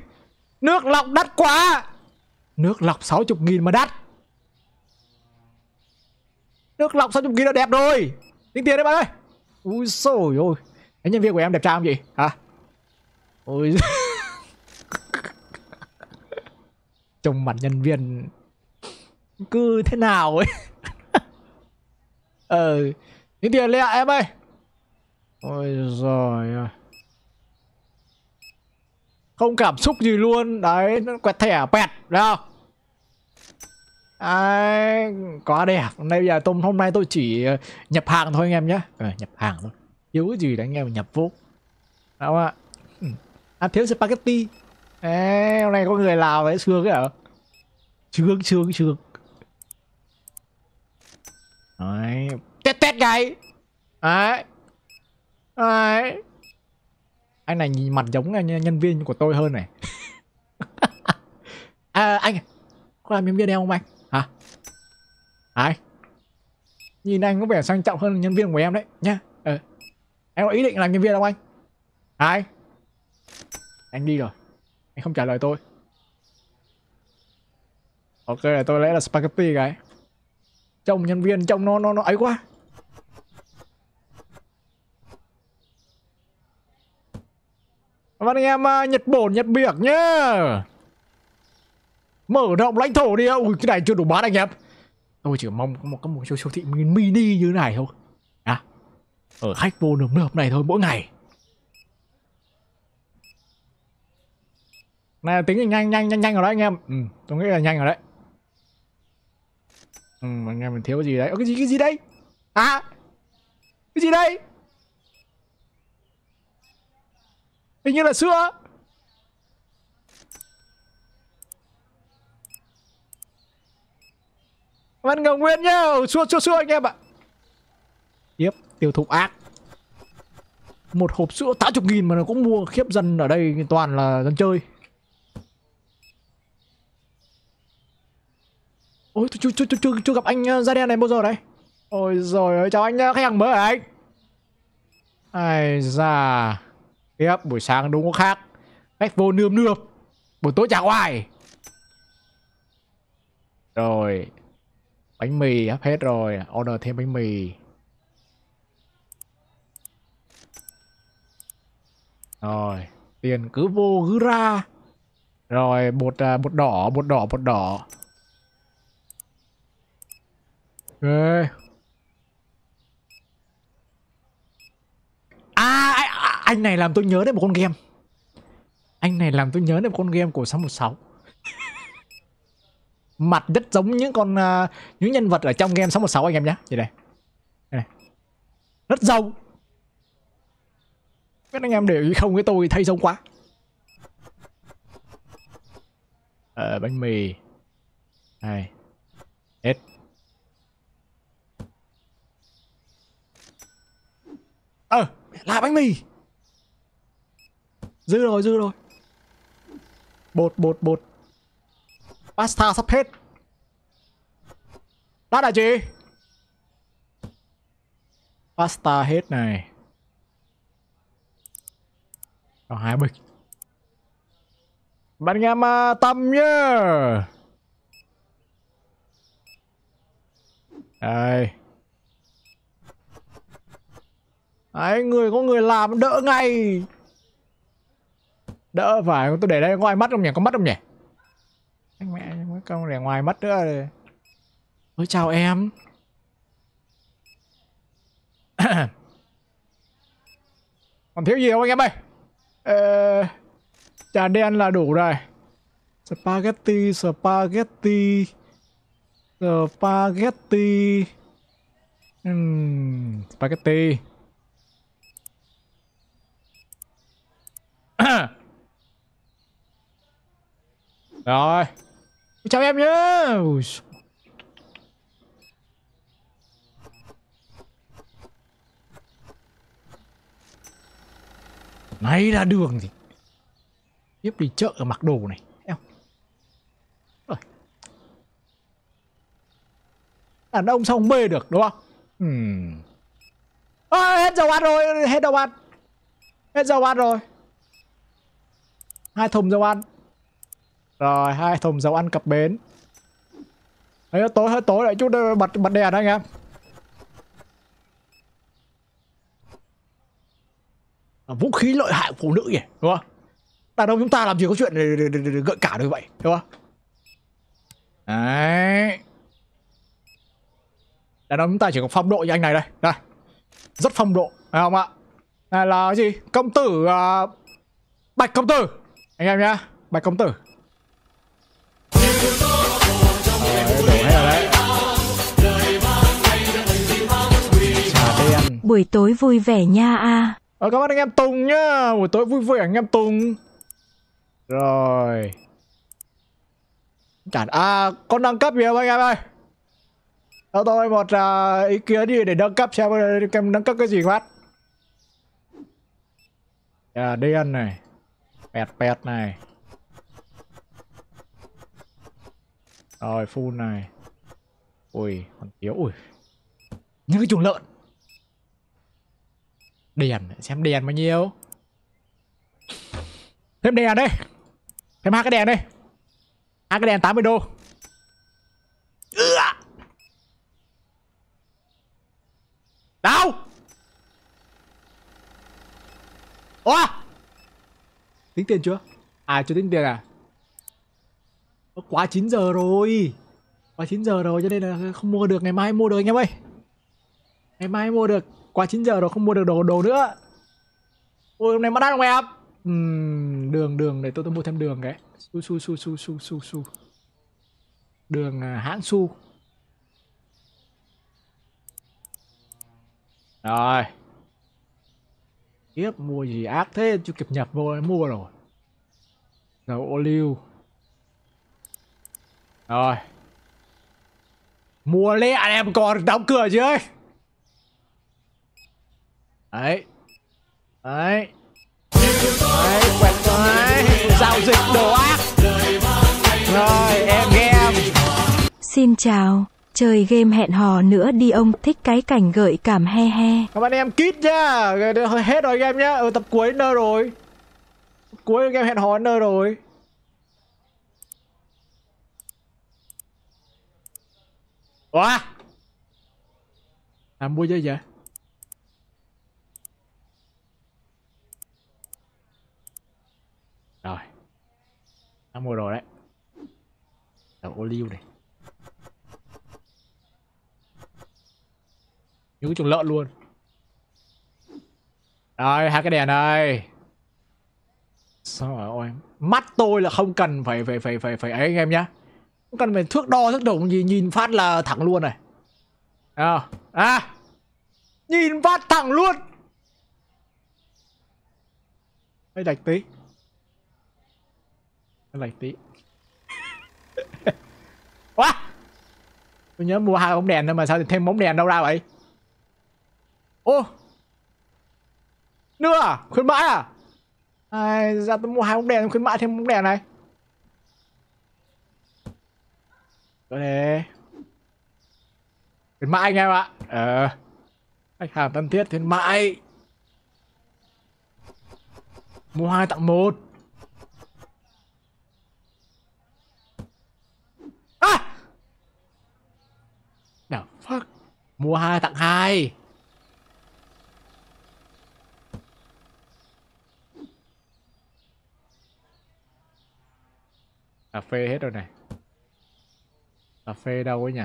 Nước lọc đắt quá! Nước lọc 60 nghìn mà đắt! Nước lọc 60 nghìn là đẹp rồi Tính tiền đấy bạn ơi Ui xôi ôi Cái nhân viên của em đẹp trai không chị Hả Ôi Trông mặt nhân viên Cứ thế nào ấy Ờ Tính tiền lẹ em ơi Ôi giời Không cảm xúc gì luôn Đấy nó quẹt thẻ pẹt Đấy à, quá đẹp nay giờ dạ, tôm hôm nay tôi chỉ ờ, nhập hàng thôi anh em nhé à, nhập hàng thôi thiếu gì là anh em nhập vô Đâu không ạ ừ. à, thiếu spaghetti à, hôm nay có người lào đấy sướng ấy ở. sướng sướng sướng đấy Tết Tết ngay đấy đấy anh này nhìn mặt giống nhân viên của tôi hơn này à anh có làm miếng bia đen không anh ai nhìn anh có vẻ sang trọng hơn nhân viên của em đấy nhá ừ. em có ý định làm nhân viên không anh ai anh đi rồi anh không trả lời tôi ok là tôi lẽ là spaghetti cái trông nhân viên trông nó nó nó ấy quá Và anh em à, Nhật Bổn, Nhật biệt nhá Mở rộng lãnh thổ đi Ui cái này chưa đủ bán anh em tôi chỉ mong có một cái một siêu siêu thị mini như thế này thôi à ở khách vô nườm nượp này thôi mỗi ngày này tính nhanh nhanh nhanh nhanh rồi đấy anh em ừ, tôi nghĩ là nhanh rồi đấy ừ, anh em mình thiếu gì đấy Ơ, cái gì cái gì đây à cái gì đây hình như là sữa Văn ngầu Nguyên nhá ừ, Xua xua xua anh em ạ Tiếp tiêu thụ ác Một hộp sữa 80 nghìn mà nó cũng mua khiếp dân ở đây toàn là dân chơi Ôi tôi chưa, chưa, chưa, chưa gặp anh da ờ, đen này bao giờ đấy Ôi rồi ơi chào anh ờ, khách hàng mới hả anh Ai da Tiếp buổi sáng đúng có khác Khách vô nươm nượp Buổi tối chả ai. Rồi Bánh mì hấp hết rồi, order thêm bánh mì. Rồi, tiền cứ vô cứ ra. Rồi, bột à, bột đỏ, bột đỏ, bột đỏ. Ok. À, à, à, anh này làm tôi nhớ đến một con game. Anh này làm tôi nhớ đến một con game của 616 mặt rất giống những con uh, những nhân vật ở trong game 616 anh em nhé như đây. đây rất giống các anh em để ý không với tôi thấy giống quá ờ, bánh mì này hết ờ là bánh mì dư rồi dư rồi bột bột bột Pasta sắp hết Đắt là gì? Pasta hết này Còn hai bịch Bạn nghe mà tâm nhá Đây Đấy, người có người làm đỡ ngay Đỡ phải, tôi để đây có ai mắt không nhỉ? Có mắt không nhỉ? Anh mẹ công để ngoài mất nữa rồi ôi chào em còn thiếu gì không anh em ơi ờ, trà đen là đủ rồi spaghetti spaghetti spaghetti uhm, spaghetti rồi Chào em nhé. Này ra đường thì Tiếp đi chợ mặc đồ này em Rồi. Đàn ông xong không mê được đúng không uhm. à, Hết dầu ăn rồi Hết dầu ăn Hết dầu ăn rồi Hai thùng dầu ăn rồi, hai thùng dầu ăn cặp bến. Đấy, tối hơi tối lại chút đây bật bật đèn anh em. À, vũ khí lợi hại phụ nữ nhỉ, đúng không? Đàn ông chúng ta làm gì có chuyện để, để, để, để gợi cả được vậy, đúng không? Đấy. Đàn ông chúng ta chỉ có phong độ như anh này đây, đây. Rất phong độ, phải không ạ? Này là cái gì? Công tử uh, Bạch công tử. Anh em nhá, Bạch công tử buổi tối vui vẻ nha a à. à, cảm ơn anh em tùng nhá buổi tối vui vẻ anh em tùng rồi chả à con nâng cấp gì không anh em ơi Cho tôi một uh, ý kiến đi để nâng cấp xem em nâng cấp cái gì phát À đen này Pẹt pẹt này Rồi full này Ui còn thiếu Ui Những cái chuồng lợn Đèn Xem đèn bao nhiêu Thêm đèn đây Thêm hai cái đèn đây hai cái đèn 80 đô Đâu Ủa Tính tiền chưa À chưa tính tiền à nó quá 9 giờ rồi Quá 9 giờ rồi cho nên là không mua được Ngày mai mua được anh em ơi Ngày mai mua được Quá 9 giờ rồi không mua được đồ đồ nữa Ôi hôm nay mất ăn không em uhm, Đường đường để tôi tôi mua thêm đường cái Su su su su su su su Đường à, hãng su Rồi Tiếp mua gì ác thế chưa kịp nhập vô mua rồi Dầu ô liu rồi Mua lẹ anh em còn đóng cửa chưa ấy Đấy Đấy Đấy quẹt đấy Giao dịch đồ ác Rồi em game Xin chào Chơi game hẹn hò nữa đi ông thích cái cảnh gợi cảm he he Các bạn em kít nhá Hết rồi game nhá Ở ừ, tập cuối nơ rồi Cuối game hẹn hò nơ rồi Ủa Làm vui chơi vậy Rồi đã mua đồ đấy đầu ô liu này Những chuồng lợn luôn Rồi hai cái đèn ơi Sao rồi ôi Mắt tôi là không cần phải phải phải phải phải ấy anh em nhá không cần phải thước đo thước đổ gì nhìn phát là thẳng luôn này à, à nhìn phát thẳng luôn hơi đạch tí hơi đạch tí quá tôi nhớ mua hai bóng đèn thôi mà sao thì thêm bóng đèn đâu ra vậy ô nữa à khuyến mãi à ai ra tôi mua hai bóng đèn khuyến mãi thêm bóng đèn này Đó nè Khuyến mãi anh em ạ Ờ Khách hàng thân thiết khuyến mãi Mua 2 tặng 1 À Nào fuck Mua 2 tặng 2 Cà phê hết rồi này cà phê đâu ấy nhỉ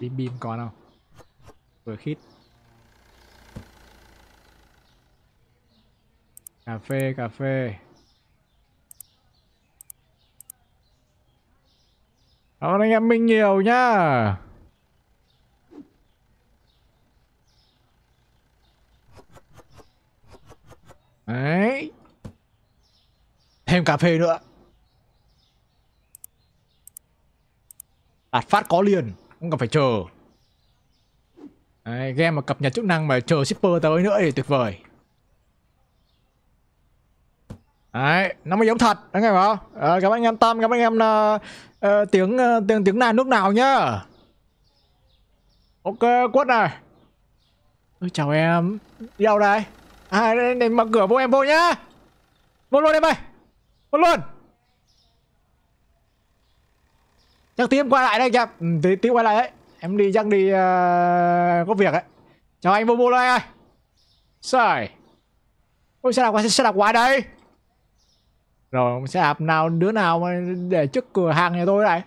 bim bim còn không vừa khít cà phê cà phê cảm ơn anh em minh nhiều nhá đấy thêm cà phê nữa Đạt à, phát có liền Không cần phải chờ Đấy, Game mà cập nhật chức năng mà chờ shipper tới nữa thì tuyệt vời Đấy, nó mới giống thật, ờ, anh em không? À, các anh em tâm, các anh em uh, uh, tiếng uh, tiếng tiếng nào nước nào nhá. Ok, quất này. Ôi, chào em. Đi đâu đây? À, đây, đây mở cửa vô em vô nhá. Vô luôn em ơi. Vô luôn. chắc tiếp quay lại đây anh em ừ, tiếp quay lại đấy em đi chắc đi uh, có việc đấy chào anh bobo đây ơi sai ôi sẽ đạp qua sẽ đạp qua đây rồi sẽ đạp nào đứa nào mà để trước cửa hàng nhà tôi này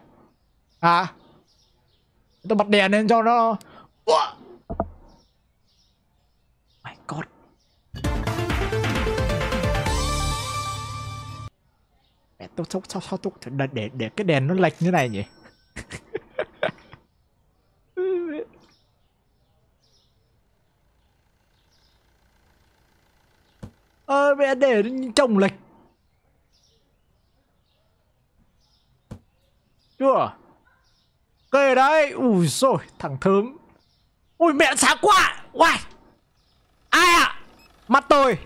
à tôi bật đèn lên cho nó Ủa? my god mẹ tôi sao sao sốc để để để cái đèn nó lệch như này nhỉ Ơ ờ, à, mẹ để chồng lệch Chưa à? Kề đấy Ui rồi thằng thớm Ui mẹ sáng quá Uai Ai ạ à? Mắt tôi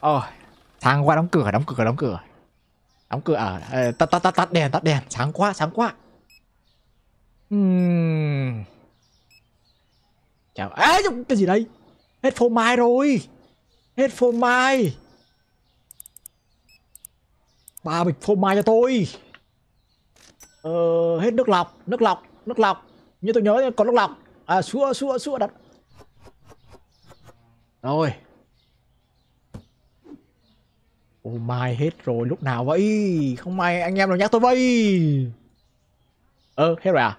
Ờ Sáng quá đóng cửa đóng cửa đóng cửa Đóng cửa à, tắt tắt tắt tắt đèn tắt đèn Sáng quá sáng quá chào á à, cái gì đây hết phô mai rồi hết phô mai ba bịch phô mai cho tôi ờ, hết nước lọc nước lọc nước lọc như tôi nhớ còn nước lọc à sữa sữa sữa đặt rồi ô mai hết rồi lúc nào vậy không may anh em nào nhắc tôi vậy ơ ờ, hết rồi à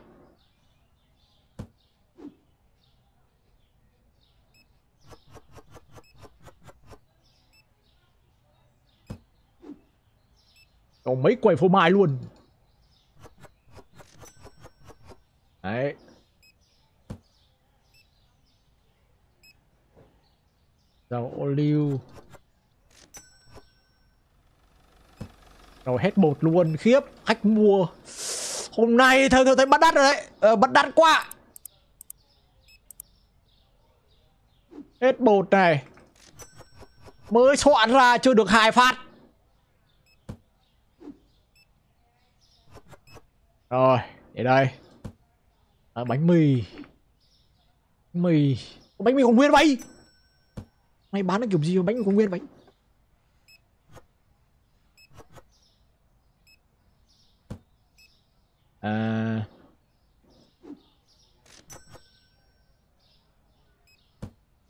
Còn mấy quầy phô mai luôn Đấy Dầu ô liu Rồi hết bột luôn khiếp Khách mua Hôm nay thôi thôi thấy bắt đắt rồi đấy ờ, Bắt đắt quá Hết bột này Mới soạn ra chưa được hai phát Rồi, để đây. À, bánh mì. Mì. Bánh mì còn nguyên vậy? Mày bán được kiểu gì mà bánh còn nguyên vậy? À...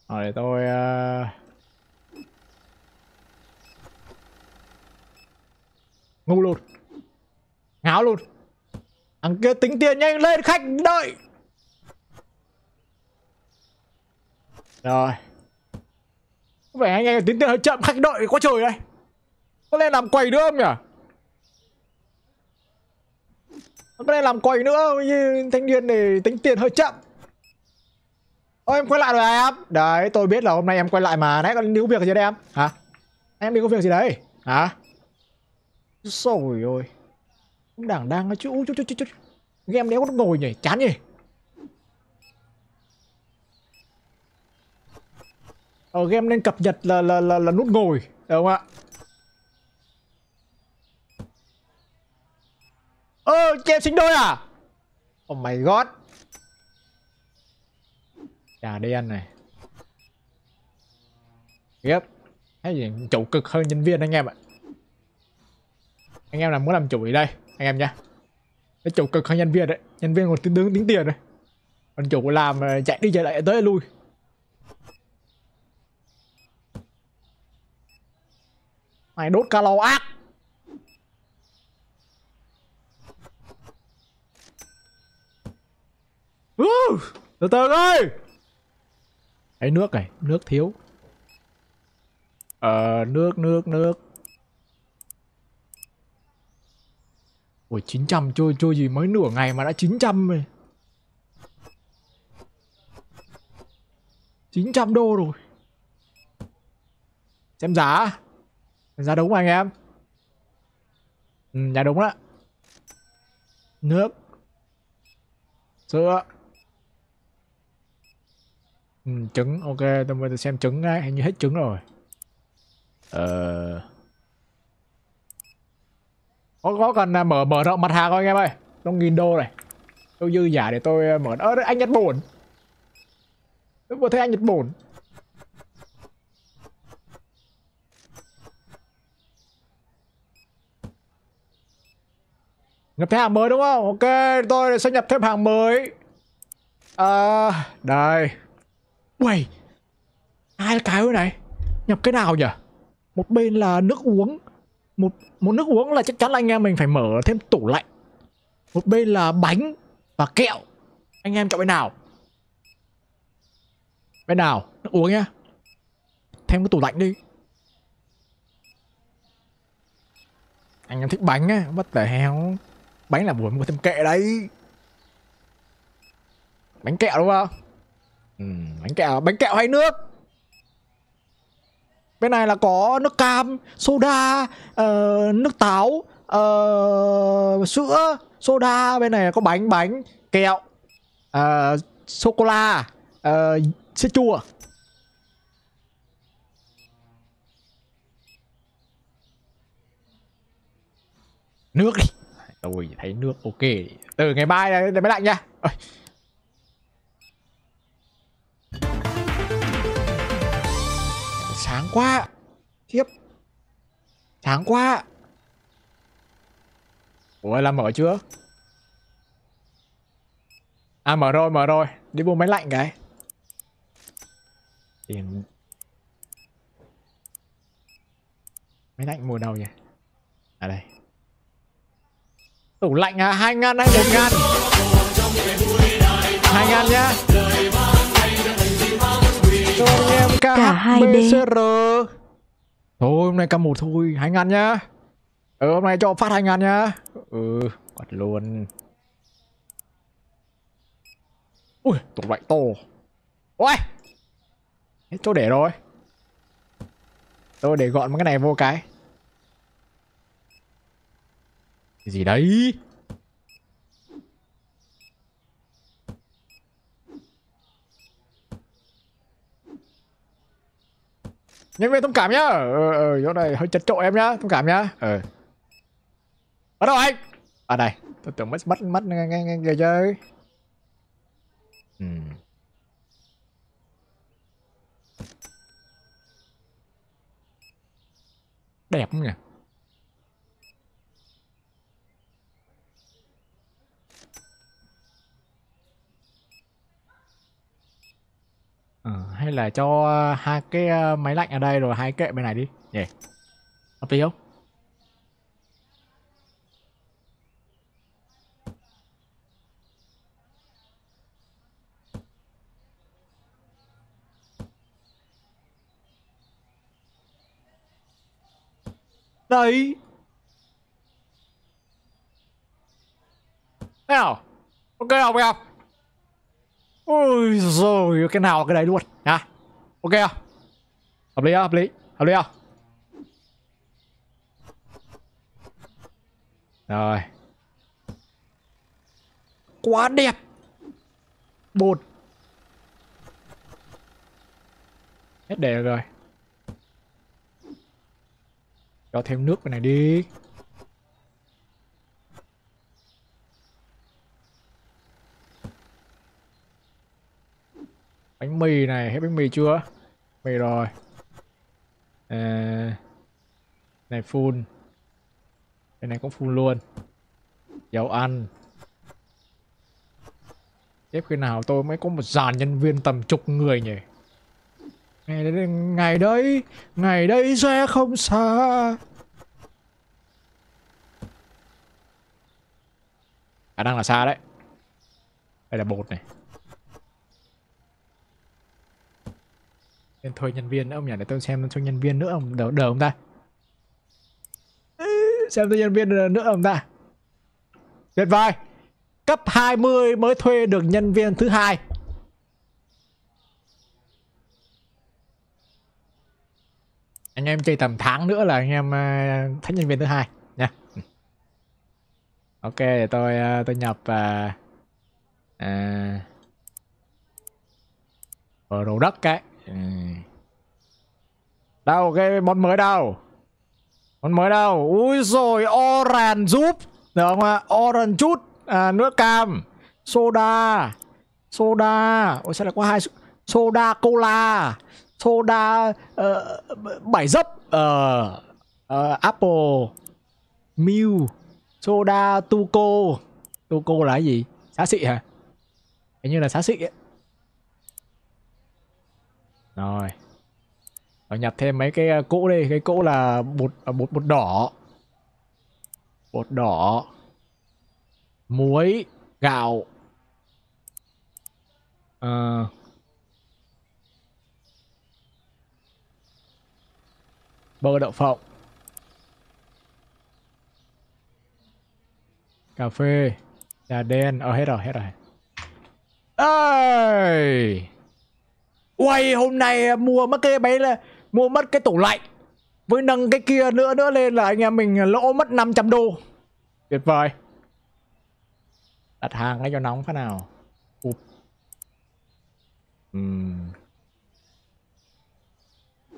Rồi tôi... Uh... Ngu luôn. Ngáo luôn. Thằng kia tính tiền nhanh lên khách đợi Rồi có Vẻ anh em tính tiền hơi chậm khách đợi quá trời đây Có nên làm quầy nữa không nhỉ Có nên làm quầy nữa như thanh niên này tính tiền hơi chậm ôi em quay lại rồi em Đấy tôi biết là hôm nay em quay lại mà Nãy còn đi việc gì đấy em Hả Em đi có việc gì đấy Hả Rồi ôi đảng đang nó chú chú chú chú chú game đéo nó ngồi nhỉ chán nhỉ ở ờ, game nên cập nhật là là là, là nút ngồi được không ạ ơ game sinh đôi à oh my god trà đen này ghép yep. hay gì chủ cực hơn nhân viên anh em ạ anh em là muốn làm chủ gì đây anh em nhá cái chủ cực hơn nhân viên đấy nhân viên còn tính đứng tính tiền đấy còn chủ làm ờ, chạy đi chạy lại tới lui mày đốt calo ác uh, từ từ ơi ấy nước này nước thiếu ờ uh, nước nước nước Ủa 900 chơi chơi gì mới nửa ngày mà đã 900 rồi 900 đô rồi Xem giá Giá đúng anh em Ừ giá đúng đó Nước Sữa Ừ trứng ok tôi mới xem trứng ngay Hình như hết trứng rồi Ờ uh có có cần à, mở mở rộng mặt hàng không anh em ơi trong nghìn đô này tôi dư giả để tôi à, mở ơ à, anh nhật bổn tôi vừa thấy anh nhật bổn nhập thêm hàng mới đúng không ok tôi sẽ nhập thêm hàng mới à, đây ui hai cái này nhập cái nào nhỉ một bên là nước uống một một nước uống là chắc chắn là anh em mình phải mở thêm tủ lạnh một bên là bánh và kẹo anh em chọn bên nào bên nào nước uống nhá thêm cái tủ lạnh đi anh em thích bánh á bất tẻ heo bánh là buổi mua thêm kệ đấy bánh kẹo đúng không ừ, bánh kẹo bánh kẹo hay nước bên này là có nước cam soda uh, nước táo uh, sữa soda bên này là có bánh bánh kẹo uh, ờ, sô cô la uh, sữa chua nước đi tôi thấy nước ok từ ngày mai là máy lạnh nha Tháng quá Thiếp Tháng quá Ủa là mở chưa À mở rồi mở rồi Đi mua máy lạnh cái Tiền Máy lạnh mua đâu vậy À đây Tủ lạnh à 2 ngàn hay 1 ngàn 2 ngàn nhá cả hai d thôi hôm nay cầm một thôi hai ngàn nhá ừ hôm nay cho phát hai ngàn nhá ừ quạt luôn ui tủ lạnh to ôi chỗ để rồi tôi để gọn cái này vô cái cái gì đấy nhân viên thông cảm nhá ờ, ờ, ờ, chỗ này hơi chật trội em nhá thông cảm nhá ờ ở đâu anh à đây. tôi tưởng mất mất mất nghe nghe nghe chứ ừ. đẹp nhỉ Ờ, hay là cho ờ, hai cái ờ, máy lạnh ở đây rồi hai kệ bên này đi. Nhỉ. Yeah. Hợp lý không? đây, nào? Ok không không? Ôi rồi cái nào cái đấy luôn nhá Ok không? Hợp lý không? Hợp lý Hợp lý không? Rồi Quá đẹp Bột Hết đề rồi Cho thêm nước cái này đi bánh mì này hết bánh mì chưa mì rồi à, này full cái này cũng full luôn dầu ăn Tiếp khi nào tôi mới có một dàn nhân viên tầm chục người nhỉ Ngày đấy, ngày đấy, ngày đấy sẽ không xa Khả à, năng là xa đấy Đây là bột này nên thôi nhân viên nữa ông nhỉ để tôi xem cho nhân viên nữa ông đỡ đỡ ông ta xem cho nhân viên nữa ông ta tuyệt vời cấp 20 mới thuê được nhân viên thứ hai anh em chơi tầm tháng nữa là anh em à, thấy nhân viên thứ hai nha ok để tôi à, tôi nhập uh, uh, đồ đất cái Ừ. Đâu cái món mới đâu Món mới đâu Úi rồi orange giúp Được không ạ Orange chút à, Nước cam Soda Soda Ôi sao lại có hai Soda cola Soda uh, Bảy dấp uh, uh, Apple Mew Soda Tuco Tuco là cái gì Xá xị hả Hình như là xá xị ấy rồi Rồi nhặt thêm mấy cái uh, cũ đi, cái cũ là bột à, bột bột đỏ bột đỏ muối gạo à. bơ đậu phộng cà phê trà đen ờ hết rồi hết rồi ơi Uầy hôm nay mua mất cái máy là Mua mất cái tủ lạnh Với nâng cái kia nữa nữa lên là anh em mình lỗ mất 500 đô Tuyệt vời Đặt hàng ngay cho nóng phát nào Ụp. Uhm.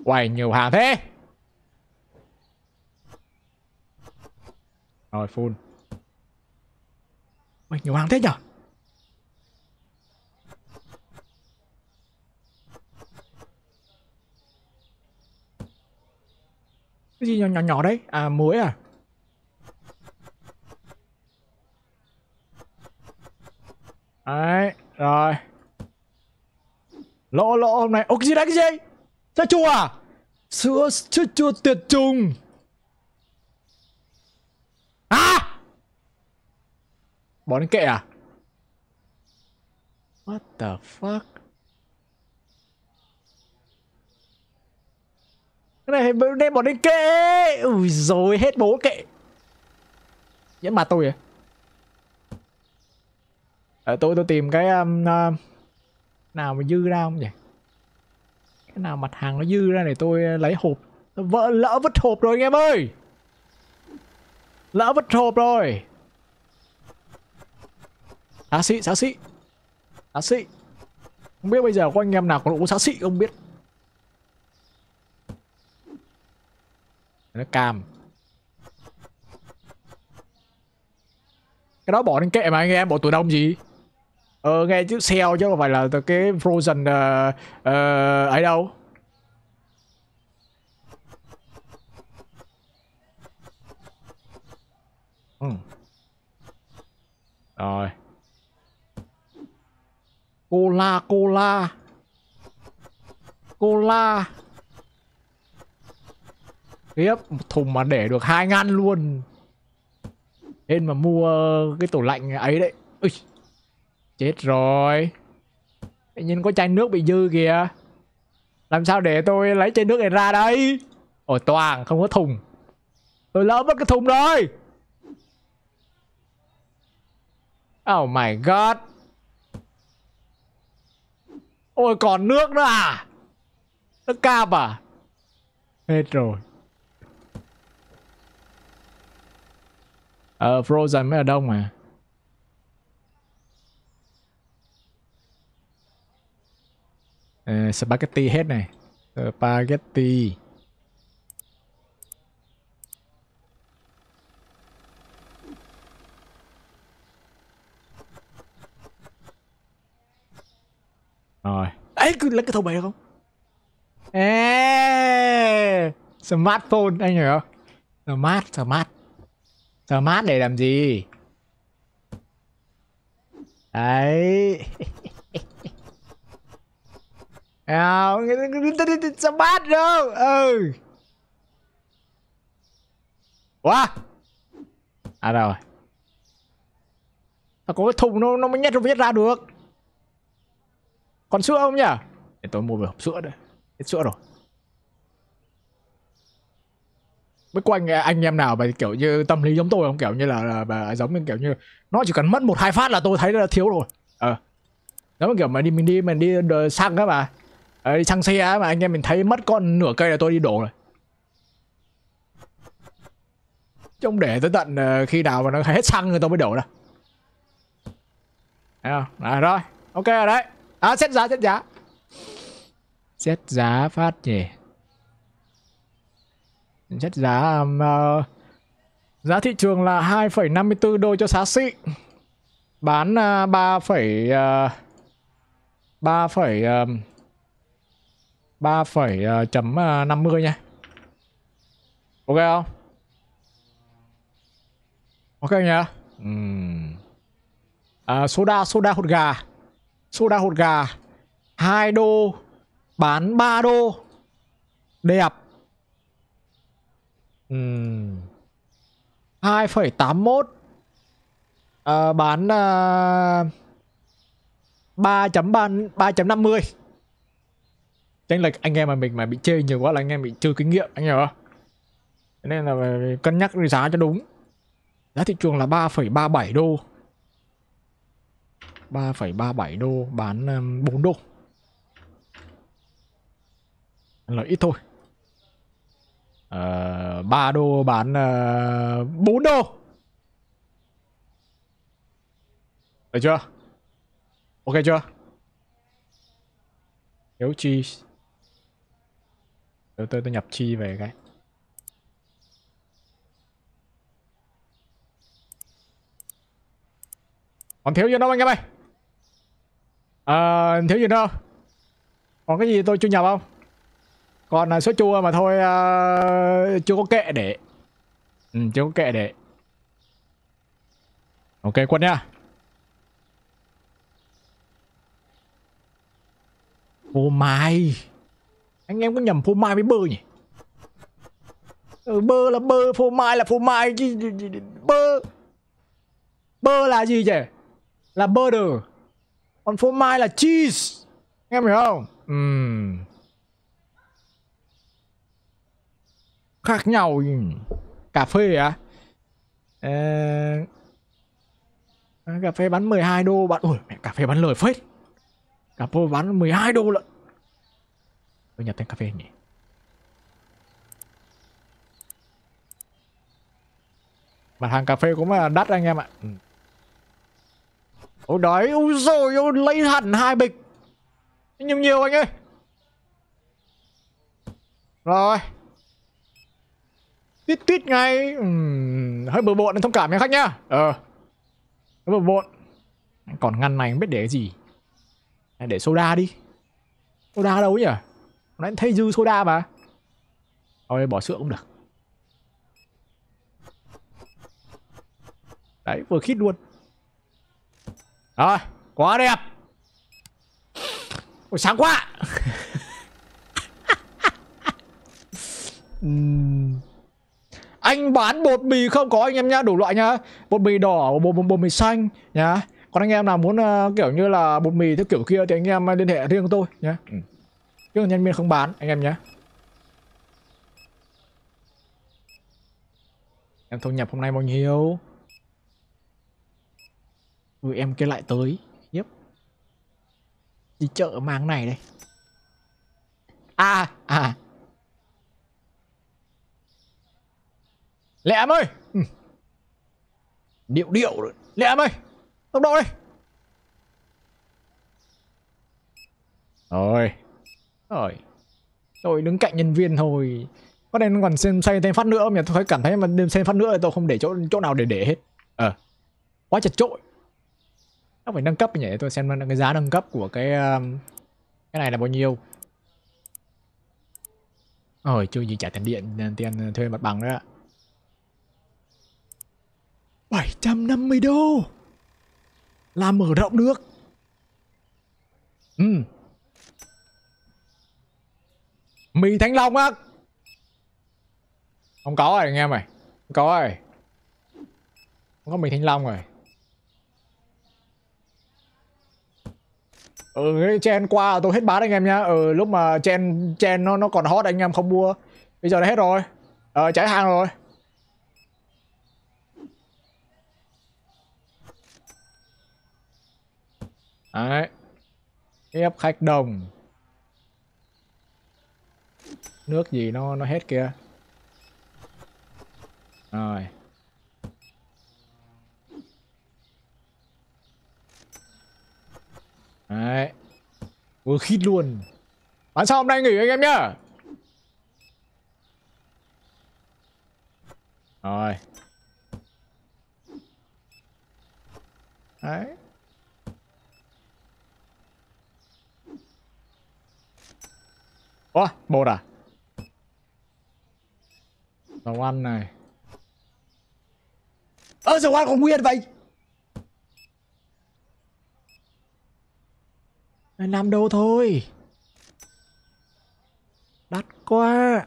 Uầy nhiều hàng thế Rồi full Uầy nhiều hàng thế nhở Cái gì nhỏ nhỏ nhỏ đấy? À muối à? Đấy, rồi. Lỗ lỗ hôm nay. Ô cái gì đấy cái gì? Sữa chua à? Sữa sữa chua tuyệt trùng. À! Bón kệ à? What the fuck? này đem bọn lên kệ ui rồi hết bố kệ nhẫn mặt tôi à ở ờ, tôi tôi tìm cái um, uh, nào mà dư ra không nhỉ cái nào mặt hàng nó dư ra để tôi à, lấy hộp vợ lỡ vứt hộp rồi anh em ơi lỡ vứt hộp rồi xá xị xá xị xá xị không biết bây giờ có anh em nào còn uống xá xị không biết nó cam cái đó bỏ lên kệ mà anh em bỏ tủ đông gì ờ nghe chữ sale chứ không phải là cái frozen uh, uh, ấy đâu ừ. rồi cola cola cola khiếp một thùng mà để được hai ngàn luôn nên mà mua cái tủ lạnh ấy đấy Ui, chết rồi nhìn có chai nước bị dư kìa làm sao để tôi lấy chai nước này ra đây ồ toàn không có thùng tôi lỡ mất cái thùng rồi oh my god ôi còn nước nữa à nước cam à hết rồi Ờ, uh, Frozen mới là đông mà. Uh, spaghetti hết này. Spaghetti. Rồi. Ấy, cứ lấy cái thùng này không? Ê, smartphone anh hiểu không? Smart, smart. Tờ mát để làm gì? Đấy. Không, sao mát ừ. À, đâu? Ừ. Quá. À rồi. Phải có cái thùng nó nó mới nhét nó viết ra được. Còn sữa không nhỉ? Để tôi mua về hộp sữa đây. Hết sữa rồi. mới quanh à, anh em nào mà kiểu như tâm lý giống tôi không kiểu như là, là bà giống như kiểu như nó chỉ cần mất một hai phát là tôi thấy là thiếu rồi ờ giống như kiểu mà đi mình đi mình đi ờ, xăng á mà ờ, đi xăng xe á mà anh em mình thấy mất con nửa cây là tôi đi đổ rồi trông để tới tận ờ, khi nào mà nó hết xăng rồi tôi mới đổ ra À, rồi ok rồi đấy à xét giá xét giá xét giá phát nhỉ chất giá uh, giá thị trường là 2,54 đô cho xá xị bán uh, 3, uh, 3, uh, 3, uh, chấm uh, ờ, 50 nha ok không ok nhá uhm. à, soda soda hột gà soda hột gà 2 đô bán 3 đô đẹp Ừm. 2,81 à, ờ, bán à, 3.3 3.50 chênh lệch anh em mà mình mà bị chơi nhiều quá là anh em bị trừ kinh nghiệm anh hiểu không nên là cân nhắc giá cho đúng giá thị trường là 3,37 đô 3,37 đô bán 4 đô lợi ít thôi uh, ờ, 3 đô bán uh, ờ, 4 đô Được chưa? Ok chưa? Thiếu chi Tôi, tôi, tôi nhập chi về cái Còn thiếu gì đâu anh em ơi à, Thiếu gì đâu Còn cái gì tôi chưa nhập không còn à, sốt chua mà thôi uh, chưa có kệ để ừ, chưa có kệ để ok quân nha phô mai anh em có nhầm phô mai với bơ nhỉ ừ, bơ là bơ phô mai là phô mai chứ bơ bơ là gì vậy là burger còn phô mai là cheese anh em hiểu không ừ uhm. khác nhau cà phê à, ờ, à cà phê bán 12 đô bạn ui mẹ cà phê bán lời phết cà phê bán 12 đô lận tôi nhập thêm cà phê nhỉ mặt hàng cà phê cũng là đắt anh em ạ ừ. Ôi đấy, ôi rồi ôi lấy hẳn hai bịch. Nhiều nhiều anh ơi. Rồi tít tít ngay uhm, hơi bừa bộn thông cảm nha khách nhá ờ bừa bộn còn ngăn này không biết để cái gì để soda đi soda đâu nhỉ nãy thấy dư soda mà thôi bỏ sữa cũng được đấy vừa khít luôn rồi quá đẹp Ôi, sáng quá uhm. anh bán bột mì không có anh em nhá đủ loại nhá bột mì đỏ bột, bột, bột mì xanh nhá còn anh em nào muốn uh, kiểu như là bột mì theo kiểu kia thì anh em ờ, liên hệ riêng tôi nhá ừ. chứ nhân viên không bán anh em nhá em thu nhập hôm nay bao nhiêu ừ em kia lại tới yep đi chợ mang này đây à à lẹ em ơi ừ. điệu điệu lẹ em ơi tốc độ đi rồi rồi tôi đứng cạnh nhân viên thôi có nên còn xem xây thêm phát nữa không nhỉ tôi thấy cảm thấy mà đêm xem phát nữa tôi không để chỗ chỗ nào để để hết ờ à, quá chật trội nó phải nâng cấp nhỉ tôi xem cái giá nâng cấp của cái um, cái này là bao nhiêu rồi chưa gì trả tiền điện tiền thuê mặt bằng nữa 750 đô là mở rộng được ừ mì thanh long á không có rồi anh em ơi không có rồi không có mì thanh long rồi ừ chen qua tôi hết bán anh em nhá ừ lúc mà chen chen nó nó còn hot anh em không mua bây giờ đã hết rồi ờ cháy hàng rồi Đấy. Ép khách đồng. Nước gì nó nó hết kia. Rồi. Đấy. Vừa khít luôn. Bán xong hôm nay nghỉ anh em nhá. Rồi. Đấy. Ủa, bột à? Dầu ăn này. Ơ, dầu ăn còn nguyên vậy? năm đô thôi. Đắt quá.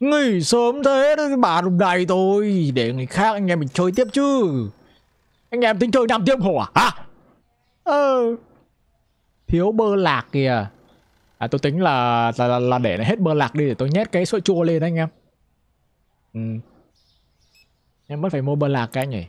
Nghỉ sớm thế đó, bà đụng đầy tôi. Để người khác anh em mình chơi tiếp chứ. Anh em tính chơi năm tiếng hồ à? Hả? À? Ờ thiếu bơ lạc kìa à, tôi tính là là, là là để hết bơ lạc đi để tôi nhét cái sữa chua lên anh em ừ. em mất phải mua bơ lạc cái nhỉ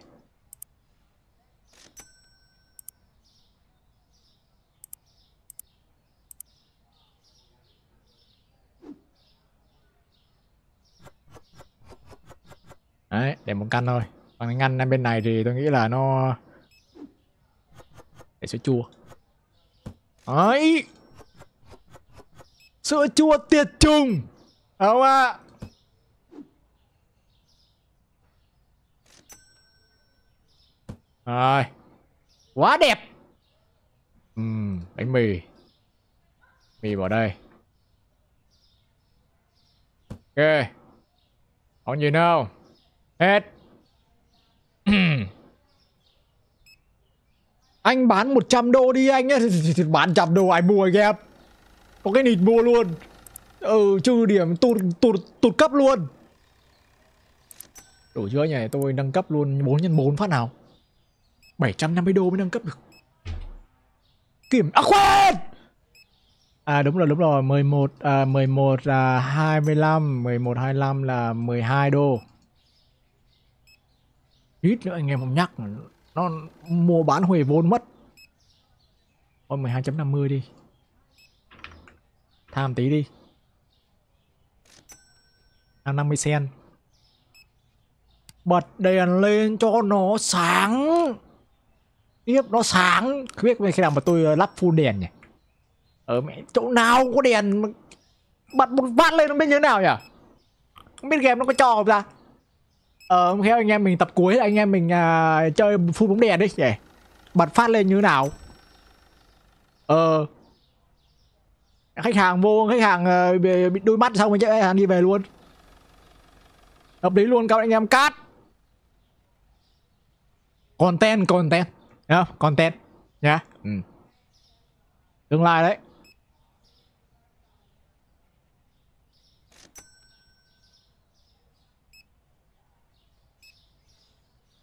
Đấy, để một căn thôi. Còn cái ngăn bên này thì tôi nghĩ là nó để sữa chua ấy sữa chua tiệt trùng không ạ à? rồi quá đẹp ừ, bánh mì mì vào đây ok còn gì nữa không hết Anh bán 100 đô đi anh ấy. Bán trăm đô ai mua ghép Có cái nịt mua luôn Ừ trừ điểm tụt tụt tụt cấp luôn Đủ chưa nhỉ tôi nâng cấp luôn 4 nhân 4 phát nào 750 đô mới nâng cấp được Kiểm À khoan À đúng rồi đúng rồi 11 à, 11 là 25 11 25 là 12 đô Ít nữa anh em không nhắc mà nó mua bán huề vốn mất Ôi 12.50 đi Tham tí đi À 50 sen Bật đèn lên cho nó sáng Tiếp nó sáng Không biết khi nào mà tôi ờ, lắp full đèn nhỉ Ở mẹ chỗ nào có đèn Bật một phát lên nó biết như thế nào nhỉ Không biết game nó có cho không ra ờ không khéo anh em mình tập cuối anh em mình à, chơi full bóng đèn đấy nhỉ bật phát lên như thế nào ờ khách hàng vô khách hàng ờ, bị, bị đôi mắt xong rồi chứ khách hàng đi về luôn hợp lý luôn các anh em cát content content nhá yeah, content nhá yeah. ừ. tương lai đấy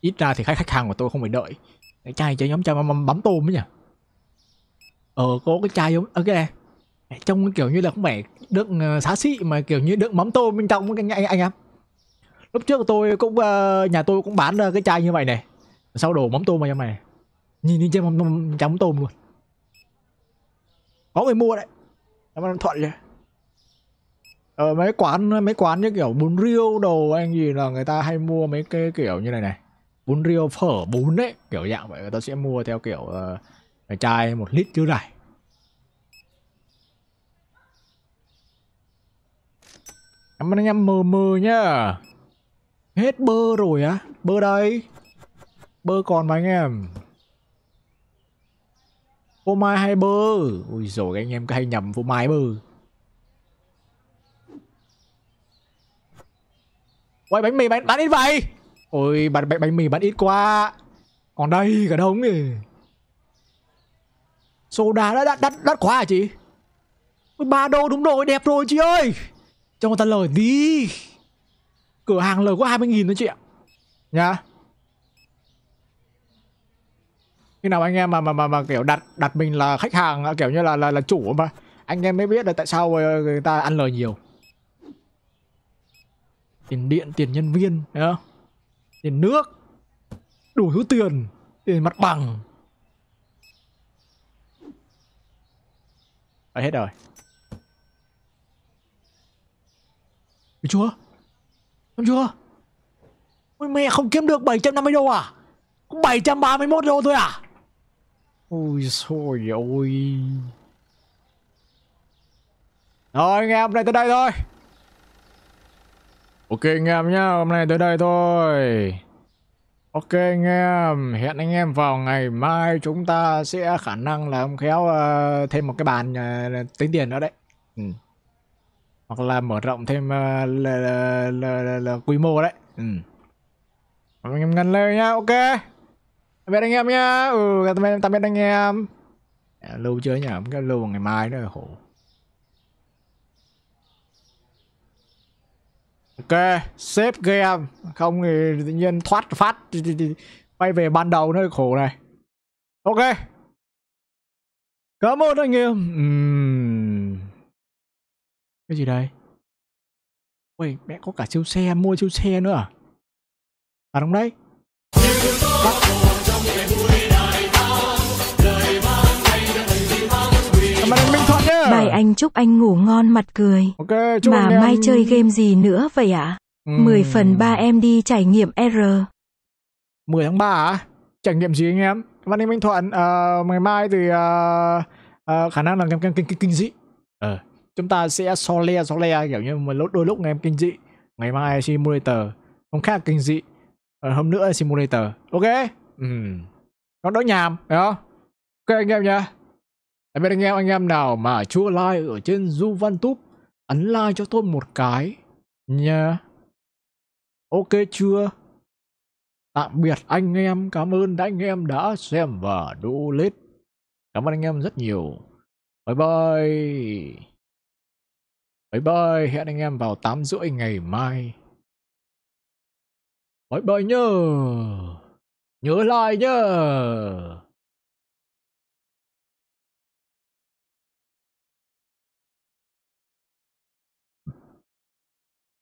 ít ra thì khách khách hàng của tôi không phải đợi cái chai cho nhóm chai mắm, bấm tôm ấy nhỉ ờ có cái chai giống ok ờ, này trông kiểu như là không phải đựng ờ, xá xị mà kiểu như đựng mắm tôm bên trong anh anh anh em lúc trước tôi cũng ờ, nhà tôi cũng bán cái chai như vậy này sau đổ mắm tôm vào trong này nhìn đi chai mắm, mắm, tôm luôn có người mua đấy em thuận chứ ờ, mấy quán mấy quán như kiểu bún riêu đồ anh gì là người ta hay mua mấy cái kiểu như này này bún riêu phở bún đấy kiểu dạng vậy người ta sẽ mua theo kiểu uh, chai một lít chứ này em anh em mờ mờ nhá hết bơ rồi á bơ đây bơ còn mà anh em phô mai hay bơ ui rồi anh em cứ hay nhầm phô mai bơ quay bánh mì bán, bán đi vậy Ôi bạn bánh, bánh mì bạn ít quá Còn đây cả đống kìa Soda đã đắt, đắt, đắt quá hả à chị ba đô đúng rồi đẹp rồi chị ơi Cho người ta lời đi Cửa hàng lời có 20 nghìn thôi chị ạ Nhá Khi nào anh em mà mà mà, mà kiểu đặt đặt mình là khách hàng kiểu như là là, là chủ mà Anh em mới biết là tại sao ờ, người ta ăn lời nhiều Tiền điện, tiền nhân viên, đúng không? tiền nước đủ thứ tiền tiền mặt bằng Ở hết rồi Được chưa? Được chưa? Ôi mẹ không kiếm được 750 đô à? Cũng 731 đô thôi à? Ôi xôi ôi Rồi nghe hôm nay tới đây thôi Ok anh em nhá, hôm nay tới đây thôi. Ok anh em, hẹn anh em vào ngày mai chúng ta sẽ khả năng là ông khéo uh, thêm một cái bàn uh, tính tiền nữa đấy. Ừ. Hoặc là mở rộng thêm uh, ờ, là, là, là, là, là quy mô đấy. Ừ. Anh em ngân lên nhá, ok. Tạm biệt anh em nhá. Ừ, tạm biệt, tạm biệt anh em. Dạ, lưu chưa nhỉ? Không cái lưu vào ngày mai nữa khổ. ok save game không thì tự nhiên thoát phát quay về ban đầu nó khổ này ok cảm ơn anh em uhm. cái gì đây ui mẹ có cả siêu xe mua siêu xe nữa à à đúng đấy Bắt. phải ờ. anh chúc anh ngủ ngon mặt cười. Okay, Mà em... mai chơi game gì nữa vậy ạ? À? Uhm. 10 phần 3 em đi trải nghiệm R. 10 tháng 3 à? Trải nghiệm gì anh em? Văn Ninh Minh Thuận, uh, ngày mai thì uh, uh, khả năng là game kinh, kinh, kinh, dị. Ờ. Chúng ta sẽ so le so le kiểu như một lúc đôi lúc em kinh dị. Ngày mai simulator, không khác kinh dị. Ờ, hôm nữa simulator. Ok. Ừ. Nó đỡ nhàm, phải không? Ok anh em nha. Em biết anh em anh em nào mà chưa like ở trên Juventus ấn like cho tôi một cái nha. Ok chưa? Tạm biệt anh em, cảm ơn đã anh em đã xem và lít. Cảm ơn anh em rất nhiều. Bye bye. Bye bye, hẹn anh em vào 8 rưỡi ngày mai. Bye bye nhớ. Nhớ like nhớ.